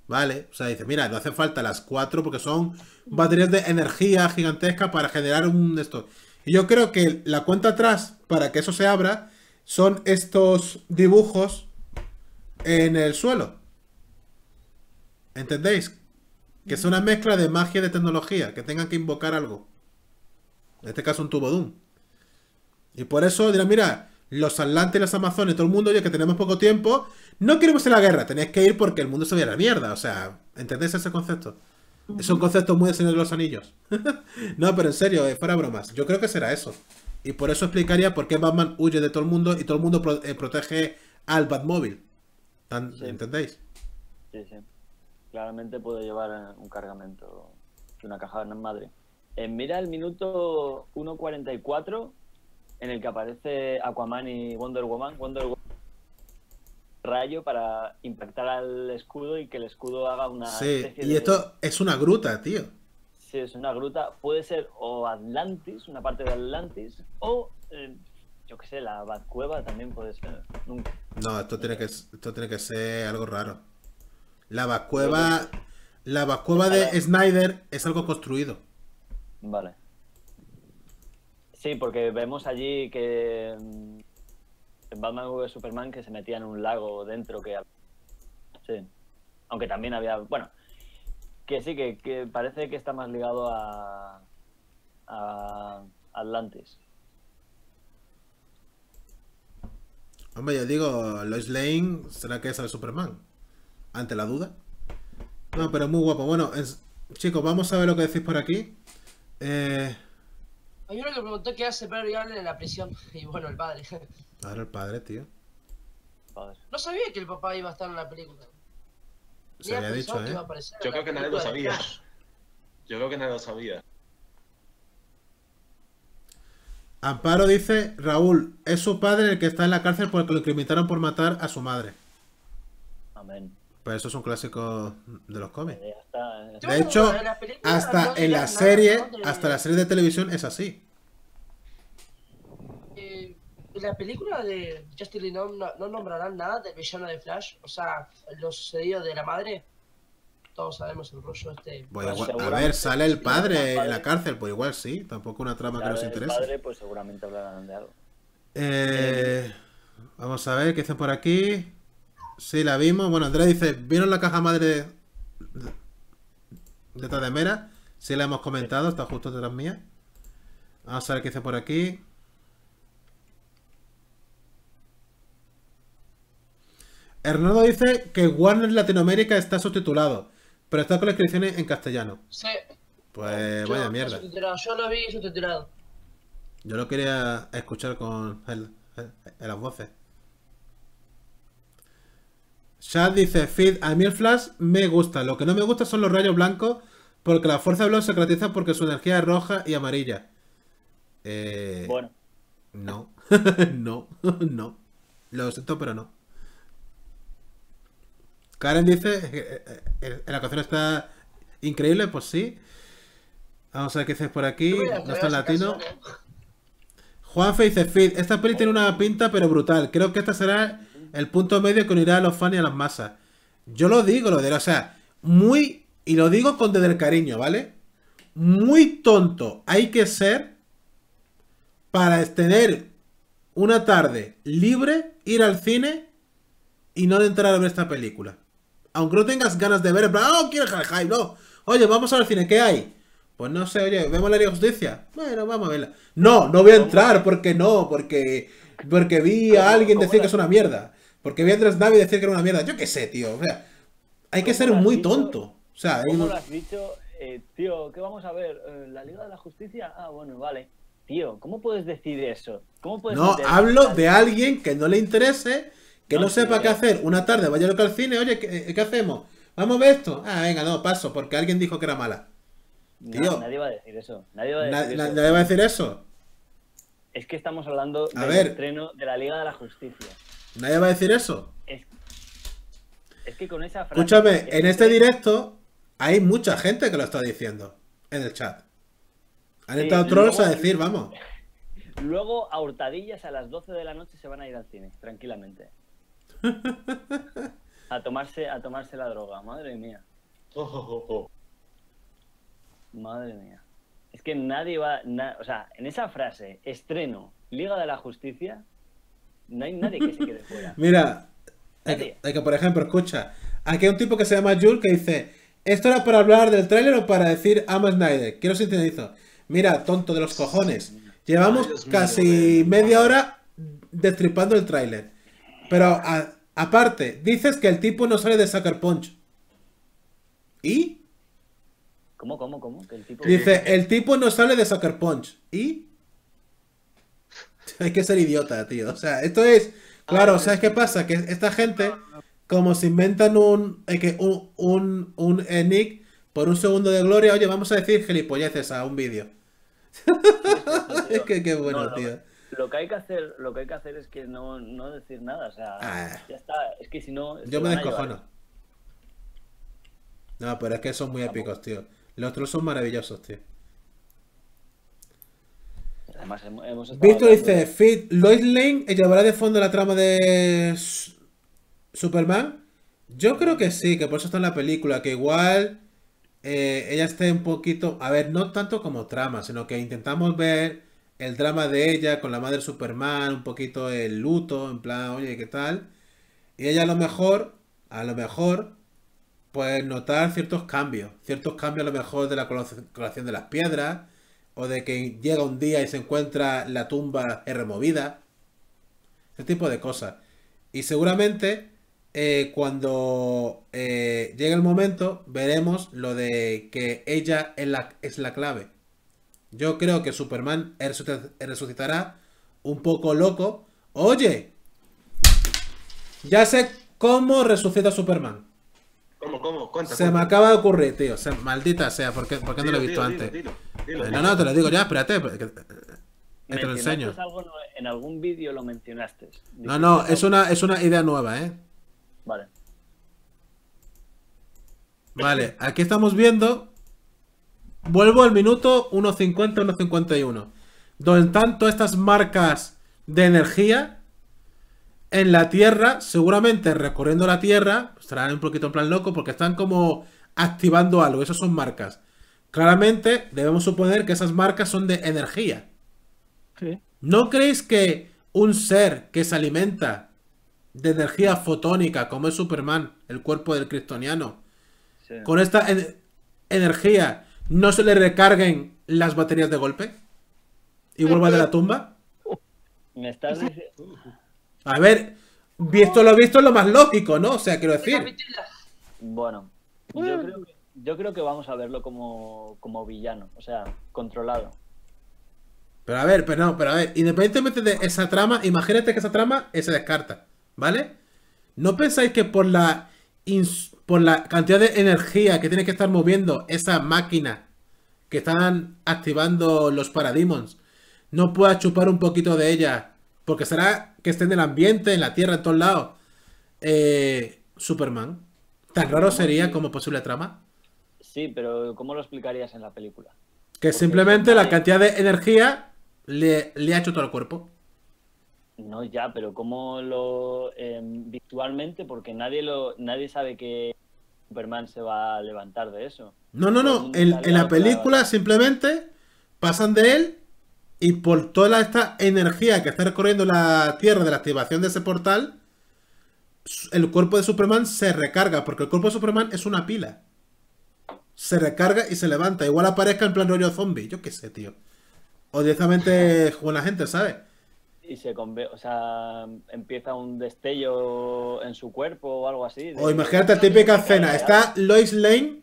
¿Vale? O sea, dice, mira, no hace falta las cuatro porque son baterías de energía gigantesca para generar un esto. Y yo creo que la cuenta atrás, para que eso se abra, son estos dibujos en el suelo. ¿Entendéis? Que es una mezcla de magia y de tecnología, que tengan que invocar algo. En este caso un tubo Doom. Y por eso dirá mira, los atlantes, las amazones, todo el mundo, ya que tenemos poco tiempo, no queremos ir a la guerra, tenéis que ir porque el mundo se ve a la mierda. O sea, ¿entendéis ese concepto? Es un concepto muy de Señor de los Anillos. [LAUGHS] no, pero en serio, es eh, fuera bromas. Yo creo que será eso. Y por eso explicaría por qué Batman huye de todo el mundo y todo el mundo eh, protege al Batmóvil. ¿Entendéis? Sí, sí. Claramente puede llevar eh, un cargamento, de una caja de madre. mira el minuto 1.44 en el que aparece Aquaman y Wonder Woman. Wonder Woman rayo para impactar al escudo y que el escudo haga una. Sí, y esto es una gruta, tío. Sí, es una gruta. Puede ser o Atlantis, una parte de Atlantis, o eh, yo que sé, la Batcueva también puede ser. Nunca. No, esto tiene que, esto tiene que ser algo raro. La cueva La Batcueva de Snyder es algo construido. Vale. Sí, porque vemos allí que en mm, Batman v Superman que se metía en un lago dentro que... Sí. Aunque también había... Bueno, que sí, que, parece que está más ligado a, Atlantis. Hombre, yo digo, Lois Lane, ¿será que es el Superman? Ante la duda. No, pero muy guapo. Bueno, chicos, vamos a ver lo que decís por aquí. Eh... Hay uno que preguntó qué hace Pedro Vial en la prisión. [LAUGHS] Y bueno, el padre. Claro, el padre, tío. No sabía que el papá iba a estar en la película. Se había dicho, ¿eh? Yo creo que nadie lo sabía. [LAUGHS] Yo creo que nadie lo sabía. Amparo dice, Raúl, es su padre el que está en la cárcel porque lo incriminaron por matar a su madre. Amén. Pero eso es un clásico de los cómics. De hecho, hasta en la serie, hasta la serie de televisión es así. en eh, la película de Justin no, nombrarán nada de villano de Flash, o sea, lo sucedido de la madre. Todos sabemos el rollo este. Pues a ver, sale el padre en la cárcel, pues igual sí, tampoco una trama que nos interese. El padre, pues seguramente hablarán de algo. Eh, eh, vamos a ver qué dicen por aquí. Sí, la vimos. Bueno, Andrea dice, ¿vieron la caja madre de, de mera Sí, la hemos comentado, está justo detrás mía. Vamos a ver qué dice por aquí. Hernando dice que Warner Latinoamérica está subtitulado, pero está con las inscripciones en castellano. Sí. Pues vaya mierda. Yo lo vi subtitulado. Yo lo quería escuchar con las voces. Chad dice, feed, a mí el flash me gusta. Lo que no me gusta son los rayos blancos, porque la fuerza de Blood se caracteriza porque su energía es roja y amarilla. Eh, bueno. No, [LAUGHS] no, [LAUGHS] no. Lo siento, pero no. Karen dice, eh, eh, la canción está increíble, pues sí. Vamos a ver qué dices por aquí. No está en latino. Juanfe dice, Feed, esta peli tiene una pinta pero brutal. Creo que esta será el punto medio que unirá a los fans y a las masas. Yo lo digo, lo de, o sea, muy, y lo digo con desde el cariño, ¿vale? Muy tonto hay que ser para tener una tarde libre, ir al cine y no entrar a ver esta película. Aunque no tengas ganas de ver, pero oh, quiero el no. Oye, vamos al cine, ¿qué hay? Pues no sé, oye, ¿vemos la Liga de Justicia? Bueno, vamos a verla. No, no voy a entrar, porque no, porque, porque vi a alguien decir que es una mierda. Porque mientras David decir que era una mierda, yo qué sé, tío. O sea, hay que ser muy tonto. O sea, ¿Cómo lo has dicho, eh, tío? ¿Qué vamos a ver? Eh, ¿La Liga de la Justicia? Ah, bueno, vale. Tío, ¿cómo puedes decir eso? ¿Cómo puedes no, hablo de alguien que no le interese, que no, sepa qué eh. hacer. Una tarde vaya al cine, oye, ¿qué, hacemos? ¿Vamos a ver esto? Ah, venga, no, paso, porque alguien dijo que era mala. no, nadie va a decir eso. Nadie va a decir, eso. Nadie va decir eso. Es que estamos hablando del estreno de la Liga de la Justicia. Nadie va a decir eso. Es, que con esa frase. Escúchame, en este directo hay mucha gente que lo está diciendo en el chat. Han estado trolls a decir, vamos. [LAUGHS] Luego a hurtadillas a las 12 de la noche se van a ir al cine, tranquilamente. [LAUGHS] a tomarse, a tomarse la droga, madre mía. madre mía. Es que nadie va. o sea, en esa frase, estreno, Liga de la Justicia, no hay nadie que se quede fuera. [LAUGHS] Mira, hay que, por ejemplo, escucha, aquí hay un tipo que se llama Jules que dice, ¿esto era para hablar del tráiler o para decir Ama Snyder? Quiero hizo? Mira, tonto de los cojones. Llevamos casi media hora destripando el tráiler. Pero aparte, dices que el tipo no sale de Sucker Punch. ¿Y? ¿Cómo, cómo, cómo? cómo el tipo... Dice, el tipo no sale de Sucker Punch. ¿Y? [LAUGHS] Hay que ser idiota, tío. O sea, esto es. Claro, ah, ¿sabes qué pasa? Que esta gente, como se inventan un, eh, que un, un, un por un segundo de gloria, oye, vamos a decir gilipolleces a un vídeo. [LAUGHS] es que qué bueno, tío. Lo que, hay que hacer, lo que hay que hacer es que no, no decir nada, o sea, ah. ya está, es que si no... Yo me descojono. No, pero es que son muy épicos, tío. Los otros son maravillosos, tío. Víctor dice, Fit Lois Lane llevará de fondo la trama de Superman. Yo creo que sí, que por eso está en la película, que igual eh, ella esté un poquito, a ver, no tanto como trama, sino que intentamos ver el drama de ella con la madre Superman, un poquito el luto, en plan, oye, ¿qué tal? Y ella a lo mejor, a lo mejor, pues notar ciertos cambios, ciertos cambios a lo mejor de la colación de las piedras, o de que llega un día y se encuentra la tumba removida. Ese tipo de cosas. Y seguramente eh, cuando eh, llegue el momento veremos lo de que ella es la, es la clave. Yo creo que Superman resucitará un poco loco. Oye, ya sé cómo resucita Superman. ¿Cómo, cómo? se me acaba de ocurrir, tío. maldita sea, porque, qué no lo he visto antes no, no, te lo digo ya, espérate. Eh, eh, te lo enseño. en algún vídeo lo mencionaste. No, no, es una, es una idea nueva, ¿eh? Vale. Vale, aquí estamos viendo. Vuelvo al minuto 1.50, 1.51. Donde tanto estas marcas de energía en la Tierra, seguramente recorriendo la Tierra, estarán un poquito en plan loco porque están como activando algo. Esas son marcas. Claramente debemos suponer que esas marcas son de energía. ¿No creéis que un ser que se alimenta de energía fotónica como es Superman, el cuerpo del cristoniano, con esta energía no se le recarguen las baterías de golpe y vuelva de la tumba? [LAUGHS] Me estás A ver, visto lo visto es lo más lógico, ¿no? O sea, quiero decir... Bueno, yo mm. creo que yo creo que vamos a verlo como, villano, o sea, controlado. Pero a ver, pero no, pero a ver, independientemente de esa trama, imagínate que esa trama eh, se descarta, ¿vale? ¿No pensáis que por la, por la cantidad de energía que tiene que estar moviendo esa máquina que están activando los Parademons, no pueda chupar un poquito de ella? Porque será que esté en el ambiente, en la tierra, en todos lados. Eh, Superman. Tan raro sería como posible trama. Sí, pero ¿cómo lo explicarías en la película? Que simplemente la cantidad de energía le, ha hecho todo el cuerpo. No, ya, pero ¿cómo lo. Eh, em, virtualmente? Porque nadie, lo, nadie sabe que Superman se va a levantar de eso. No, no, no. En, la película simplemente pasan de él y por toda esta energía que está recorriendo la Tierra de la activación de ese portal, el cuerpo de Superman se recarga, porque el cuerpo de Superman es una pila se recarga y se levanta. Igual aparezca en plan rollo zombie, yo qué sé, tío. O directamente [LAUGHS] la gente, ¿sabes? Y se o sea, empieza un destello en su cuerpo o algo así. O imagínate la típica escena. Está Lois Lane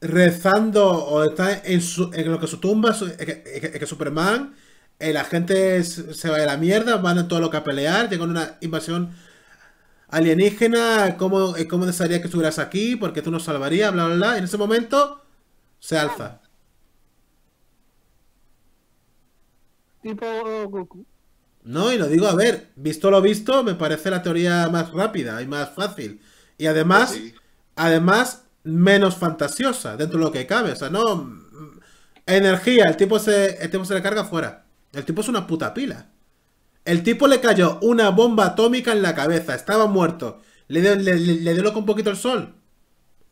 rezando o está en, su, lo que su tumba, es que, es Superman, eh, La gente se va de la mierda, van a todo lo que a pelear, llega una invasión alienígena, ¿cómo, desearía eh, que estuvieras aquí? Porque tú nos salvarías, bla, bla, bla. En ese momento se alza. Tipo Goku. No, y lo digo, a ver, visto lo visto, me parece la teoría más rápida y más fácil. Y además, además, menos fantasiosa dentro de lo que cabe. O sea, no. Mm, energía, el tipo se, el tipo se le carga fuera. El tipo es una puta pila. El tipo le cayó una bomba atómica en la cabeza, estaba muerto. Le dio, loco un poquito el sol.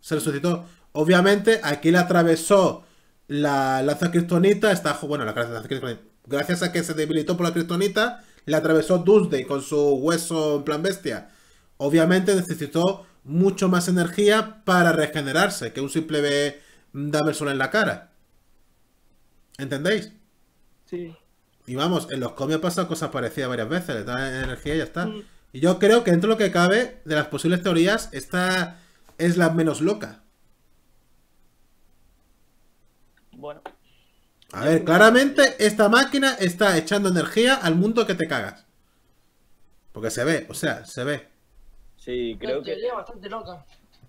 Se resucitó. Obviamente, aquí le atravesó la lanza criptonita. Está, bueno, la, gracias a que se debilitó por la criptonita, le atravesó Doomsday con su hueso en plan bestia. Obviamente necesitó mucho más energía para regenerarse que un simple dame el sol en la cara. ¿Entendéis? Sí. Y vamos, en los cómics pasado cosas parecidas varias veces, le da energía y ya está. Mm. Y yo creo que dentro de lo que cabe, de las posibles teorías, esta es la menos loca. Bueno. A ver, claramente esta máquina está echando energía al mundo que te cagas. Porque se ve, o sea, se ve. Sí, creo que... bastante loca.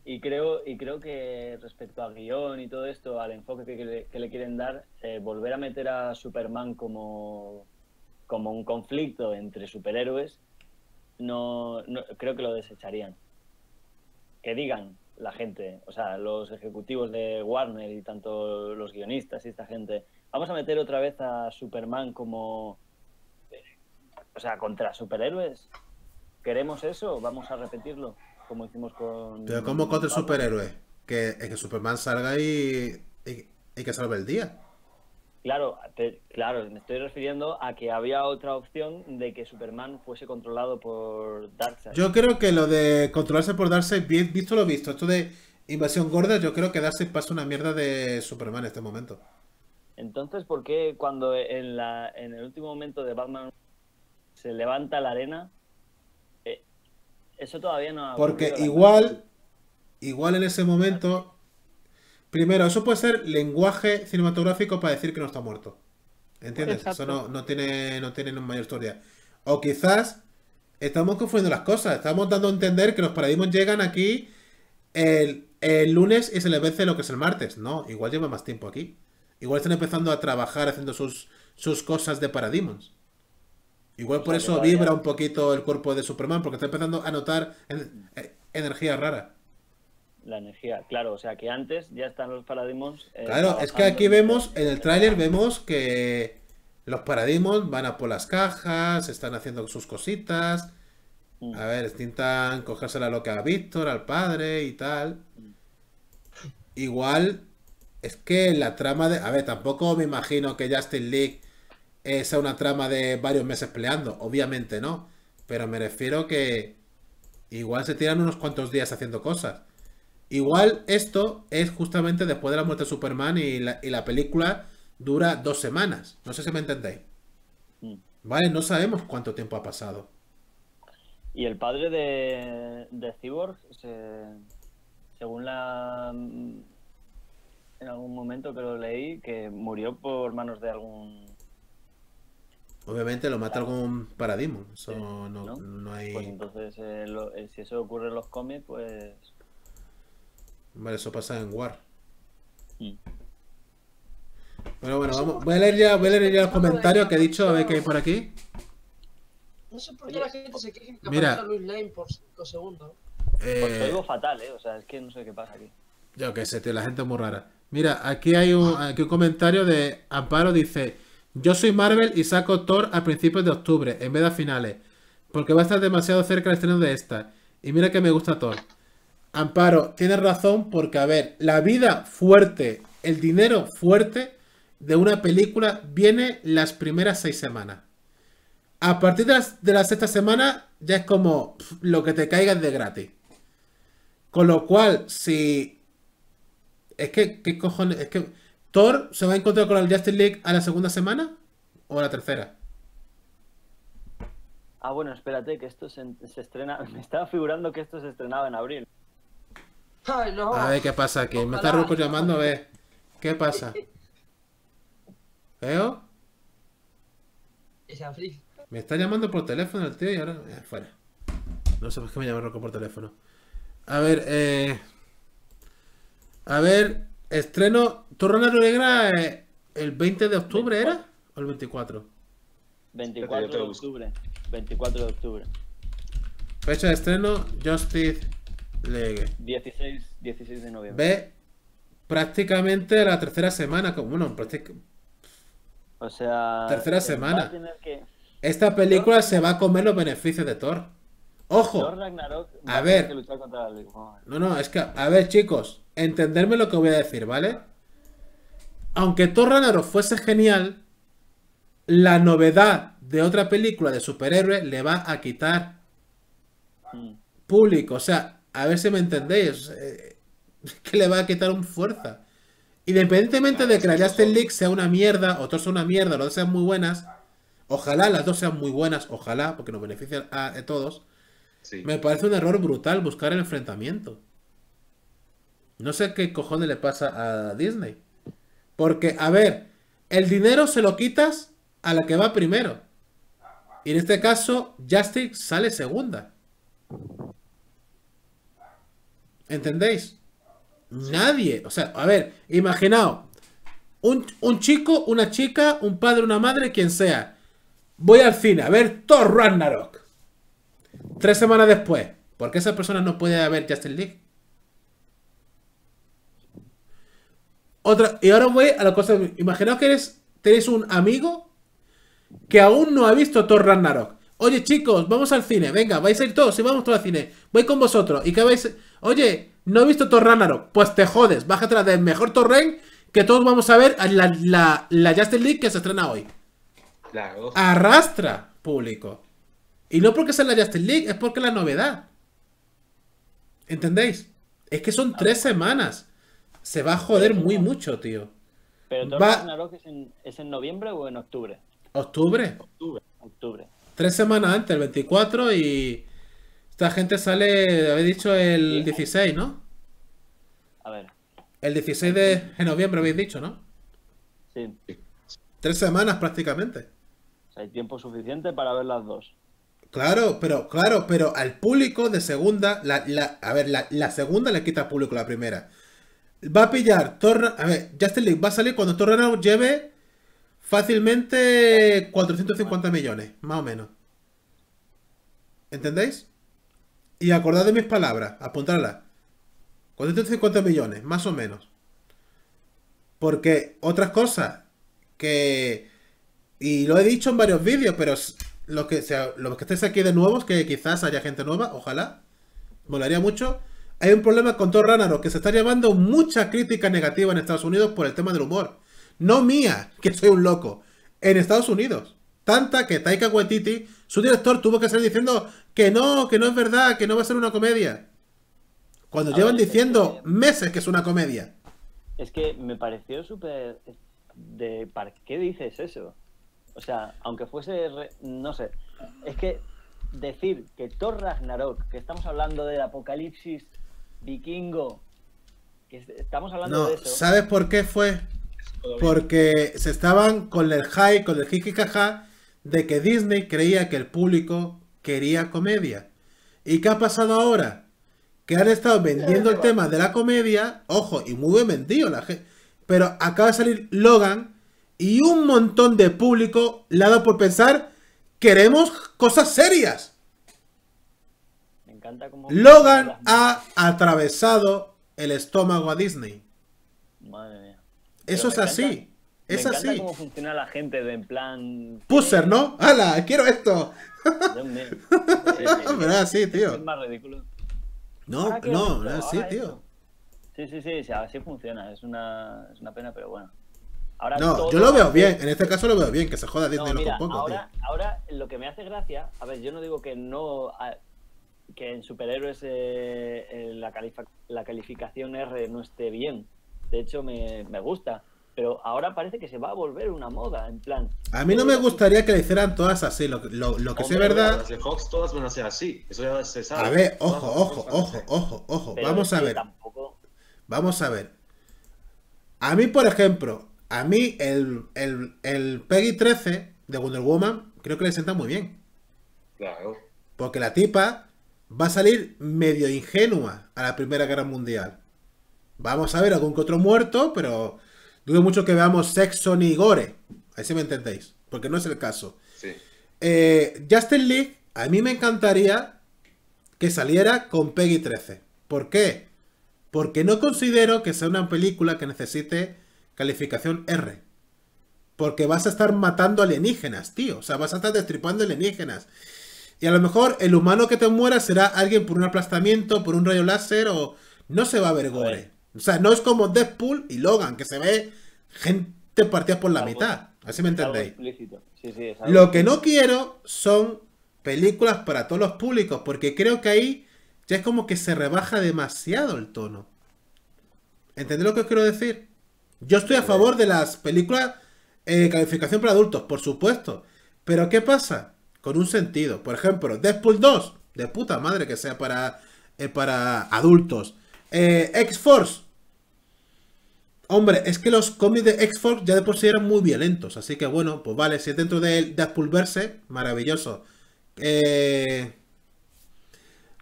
Y creo, y creo que respecto al guión y todo esto, al enfoque que, le, quieren dar, eh, volver a meter a Superman como, como un conflicto entre superhéroes, no, creo que lo desecharían. Que digan la gente, o sea, los ejecutivos de Warner y tanto los guionistas y esta gente, vamos a meter otra vez a Superman como, eh, o sea, contra superhéroes. ¿Queremos eso? ¿Vamos a repetirlo? como hicimos con. Pero como contra el superhéroe, que, eh, que Superman salga y, y, que salve el día. Claro, claro, me estoy refiriendo a que había otra opción de que Superman fuese controlado por Darkseid. Yo creo que lo de controlarse por Darkseid, visto lo visto, esto de invasión gorda, yo creo que Darkseid pasa una mierda de Superman en este momento. Entonces, ¿por qué cuando en, la, en el último momento de Batman se levanta la arena, eso todavía no. Ha Porque igual, igual en ese momento. Primero, eso puede ser lenguaje cinematográfico para decir que no está muerto. ¿Entiendes? Eso no, tiene, no tiene mayor historia. O quizás estamos confundiendo las cosas. Estamos dando a entender que los paradigmas llegan aquí el, lunes y se les vence lo que es el martes. No, igual lleva más tiempo aquí. Igual están empezando a trabajar haciendo sus, sus cosas de paradigmas. Igual por eso vibra un poquito el cuerpo de Superman, porque está empezando a notar eh, energía rara. La energía, claro, o sea que antes ya están los paradigmas. Eh, claro, es que aquí vemos, en el tráiler vemos que los paradigmas van a por las cajas, están haciendo sus cositas. Mm. A ver, intentan cogérsela lo que a Víctor, al padre y tal. Mm. Igual, es que la trama de. A ver, tampoco me imagino que Justin League esa es una trama de varios meses peleando. Obviamente no. Pero me refiero que igual se tiran unos cuantos días haciendo cosas. Igual esto es justamente después de la muerte de Superman y la, la película dura dos semanas. No sé si me entendéis. Mm. Vale, no sabemos cuánto tiempo ha pasado. Y el padre de, de Cyborg, según la... En algún momento que lo leí, que murió por manos de algún Obviamente lo mata algún paradigma. Eso no, ¿no? hay. Pues entonces, eh, eh, si eso ocurre en los cómics, pues. Vale, eso pasa en War. Mm. Bueno, bueno, vamos. Voy a leer ya, leer ya los comentarios que he dicho, a ver qué hay por aquí. No sé por qué la gente se queja que Mira. Luis Lane por 5 segundos. Eh, es pues algo fatal, ¿eh? O sea, es que no sé qué pasa aquí. Yo qué sé, tío, la gente es muy rara. Mira, aquí hay aquí un comentario de Amparo, dice, yo soy Marvel y saco Thor a principios de octubre, en vez de finales, porque va a estar demasiado cerca el estreno de esta. Y mira que me gusta Thor. Amparo, tienes razón, porque a ver, la vida fuerte, el dinero fuerte de una película viene las primeras seis semanas. A partir de, las, la sexta semana ya es como lo que te caiga es de gratis. Con lo cual, si... Es que, ¿qué cojones? Es que Thor se va a encontrar con el Justice League a la segunda semana o a la tercera. Ah, bueno, espérate, que esto se, estrena. [LAUGHS] Me estaba figurando que esto se estrenaba en abril. Ay, no. A ver qué pasa aquí. Me está roco llamando a ver. ¿Qué pasa? ¿Veo? Es abril. Me está llamando por teléfono el tío y ahora. Eh, fuera. No sé por qué me llama Rocco por teléfono. A ver, eh. A ver, Estreno. tú Negra eh, el 20 de octubre, ¿era? ¿O el 24? 24 de octubre. 24 de octubre. Fecha de estreno: Justice League. 16, 16 de noviembre. Ve prácticamente la tercera semana. Bueno, prácticamente. O sea. Tercera semana. Esta película se va a comer los beneficios de Thor. Ojo. a ver. No, no, es que, a ver, chicos, entenderme lo que voy a decir, ¿vale? Aunque Thor Ragnarok fuese genial, la novedad de otra película de superhéroe le va a quitar mm. público. O sea, a ver si me entendéis. Es eh, [LAUGHS] que le va a quitar un fuerza. Independientemente de que la Justice League sea una mierda, o Thor una mierda, o las dos sean muy buenas, ojalá las dos sean muy buenas, ojalá, porque nos beneficia a todos. Me parece un error brutal buscar el enfrentamiento. No sé qué cojones le pasa a Disney. Porque, a ver, el dinero se lo quitas a la que va primero. Y en este caso, Justice sale segunda. ¿Entendéis? Nadie. O sea, a ver, imaginaos. Un, un, chico, una chica, un padre, una madre, quien sea. Voy al cine a ver Thor Ragnarok tres semanas después. ¿Por qué esas personas no pueden haber Justin League? Otra, y ahora voy a la cosa. Imaginaos que eres, tenéis un amigo que aún no ha visto Thor Ragnarok. Oye, chicos, vamos al cine. Venga, vais a ir todos. y vamos todos al cine. Voy con vosotros. ¿Y qué vais? Oye, no he visto Thor Ragnarok. Pues te jodes. Bájate la del mejor torren que todos vamos a ver la, la, Justin League que se estrena hoy. Arrastra, público. Y no porque sea la Justin League, es porque la novedad. ¿Entendéis? Es que son ah, tres semanas. Se va a joder muy mucho, tío. ¿Pero todo va... que es en, noviembre o en octubre? ¿Octubre? Octubre, Tres semanas antes, el 24 y... Esta gente sale, habéis dicho, el 16, ¿no? A ver. El 16 de, de noviembre habéis dicho, ¿no? Sí. Tres semanas prácticamente. hay tiempo suficiente para ver las dos. Claro, pero, claro, pero al público de segunda, la, la, a ver, la, la segunda le quita al público la primera. Va a pillar, a ver, Justin League va a salir cuando Tornado lleve fácilmente 450 millones, más o menos. ¿Entendéis? Y acordad de mis palabras, Apuntadlas. 450 millones, más o menos. Porque otras cosas que... Y lo he dicho en varios vídeos, pero los que, sea, que estéis aquí de nuevos, que quizás haya gente nueva, ojalá, molaría mucho. Hay un problema con Thor Ranaro, que se está llevando mucha crítica negativa en Estados Unidos por el tema del humor. No mía, que soy un loco. En Estados Unidos. Tanta que Taika Waititi, su director, tuvo que estar diciendo que no, que no es verdad, que no va a ser una comedia. Cuando llevan diciendo meses que es una comedia. Es que me pareció súper... De, ¿Para qué dices eso? O sea, aunque fuese, no sé, es que decir que Thor Ragnarok, que estamos hablando del apocalipsis vikingo, que estamos hablando de eso. ¿Sabes por qué fue? Porque se estaban con el high, con el caja de que Disney creía que el público quería comedia. ¿Y qué ha pasado ahora? Que han estado vendiendo el [LAUGHS] tema de la comedia, ojo, y muy bien vendido la gente. Pero acaba de salir Logan, y un montón de público le dado por pensar, queremos cosas serias. Me encanta cómo... Logan ha atravesado el estómago a Disney. Madre mía. Eso es así. Es me encanta así. cómo funciona la gente de en plan... Pusser, ¿no? ¡Hala! ¡Quiero esto! Dios así, [LAUGHS] tío. Es más ridículo. No, no, no, sí, tío. Sí, sí, sí, así funciona. Es es una pena, pero bueno no, yo lo veo bien. En este caso lo veo bien, que se joda Disney no, mira, ahora, ahora lo que me hace gracia, a ver, yo no digo que no. que en superhéroes eh, eh, la, la calificación R no esté bien. De hecho, me, gusta pero ahora parece que se va a volver una moda, en plan. A mí no me gustaría que le hicieran todas así, lo, lo, que sé verdad. todas van a ser así, eso ya se sabe. A ver, ojo, ojo, ojo, ojo, ojo, vamos a ver. Vamos a ver. A mí, por ejemplo, a mí el, Peggy 13 de Wonder Woman creo que le sienta muy bien. Claro. Porque la tipa va a salir medio ingenua a la Primera Guerra Mundial. Vamos a ver algún que otro muerto, pero dudo mucho que veamos sexo ni gore. Ahí sí me entendéis, porque no es el caso. Sí. Eh, Justin League, a mí me encantaría que saliera con Peggy 13. ¿Por qué? Porque no considero que sea una película que necesite Calificación R. Porque vas a estar matando alienígenas, tío. O sea, vas a estar destripando alienígenas. Y a lo mejor el humano que te muera será alguien por un aplastamiento, por un rayo láser o... No se va a ver gore. O sea, no es como Deadpool y Logan, que se ve gente partida por la mitad. Así me entendéis. lo que no quiero son películas para todos los públicos, porque creo que ahí ya es como que se rebaja demasiado el tono. ¿Entendéis lo que os quiero decir? Yo estoy a favor de las películas eh, calificación para adultos, por supuesto. Pero ¿qué pasa? Con un sentido. Por ejemplo, Deadpool 2, de puta madre que sea para, eh, para adultos. Eh, X-Force. Hombre, es que los cómics de X-Force ya de por sí eran muy violentos. Así que bueno, pues vale, si es dentro de Deadpool verse, maravilloso.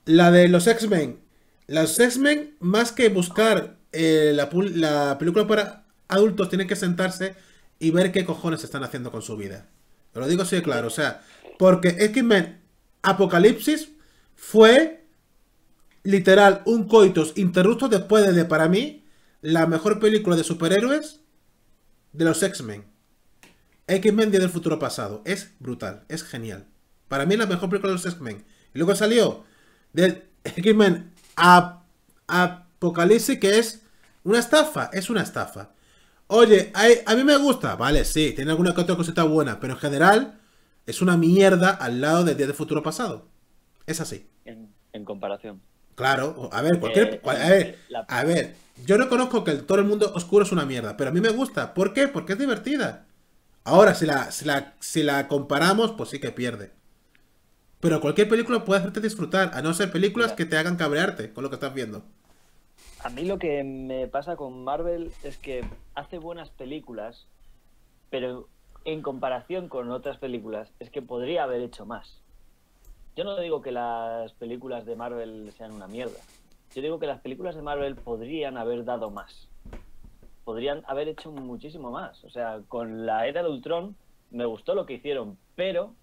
la de los X-Men. Los X-Men, más que buscar la película para adultos tienen que sentarse y ver qué cojones están haciendo con su vida. lo digo así de claro, o sea, porque X-Men Apocalipsis fue literal un coitus interrupto después de, para mí, la mejor película de superhéroes de los X-Men. X-Men Día del Futuro Pasado. Es brutal, es genial. Para mí la mejor película de los X-Men. Y luego salió del X-Men Apocalipsis, que es una estafa, es una estafa. Oye, a, mí me gusta. Vale, sí, tiene alguna que otra cosita buena, pero en general es una mierda al lado de Día de Futuro Pasado. Es así. En, comparación. Claro, a ver, cualquier. Eh, eh, a, ver, yo no conozco yo que el, todo el mundo oscuro es una mierda, pero a mí me gusta. ¿Por qué? Porque es divertida. Ahora, si la, si la, si la comparamos, pues sí que pierde. Pero cualquier película puede hacerte disfrutar, a no ser películas que te hagan cabrearte con lo que estás viendo. A mí lo que me pasa con Marvel es que hace buenas películas, pero en comparación con otras películas es que podría haber hecho más. Yo no digo que las películas de Marvel sean una mierda. Yo digo que las películas de Marvel podrían haber dado más. Podrían haber hecho muchísimo más. O sea, con la era de Ultron me gustó lo que hicieron, pero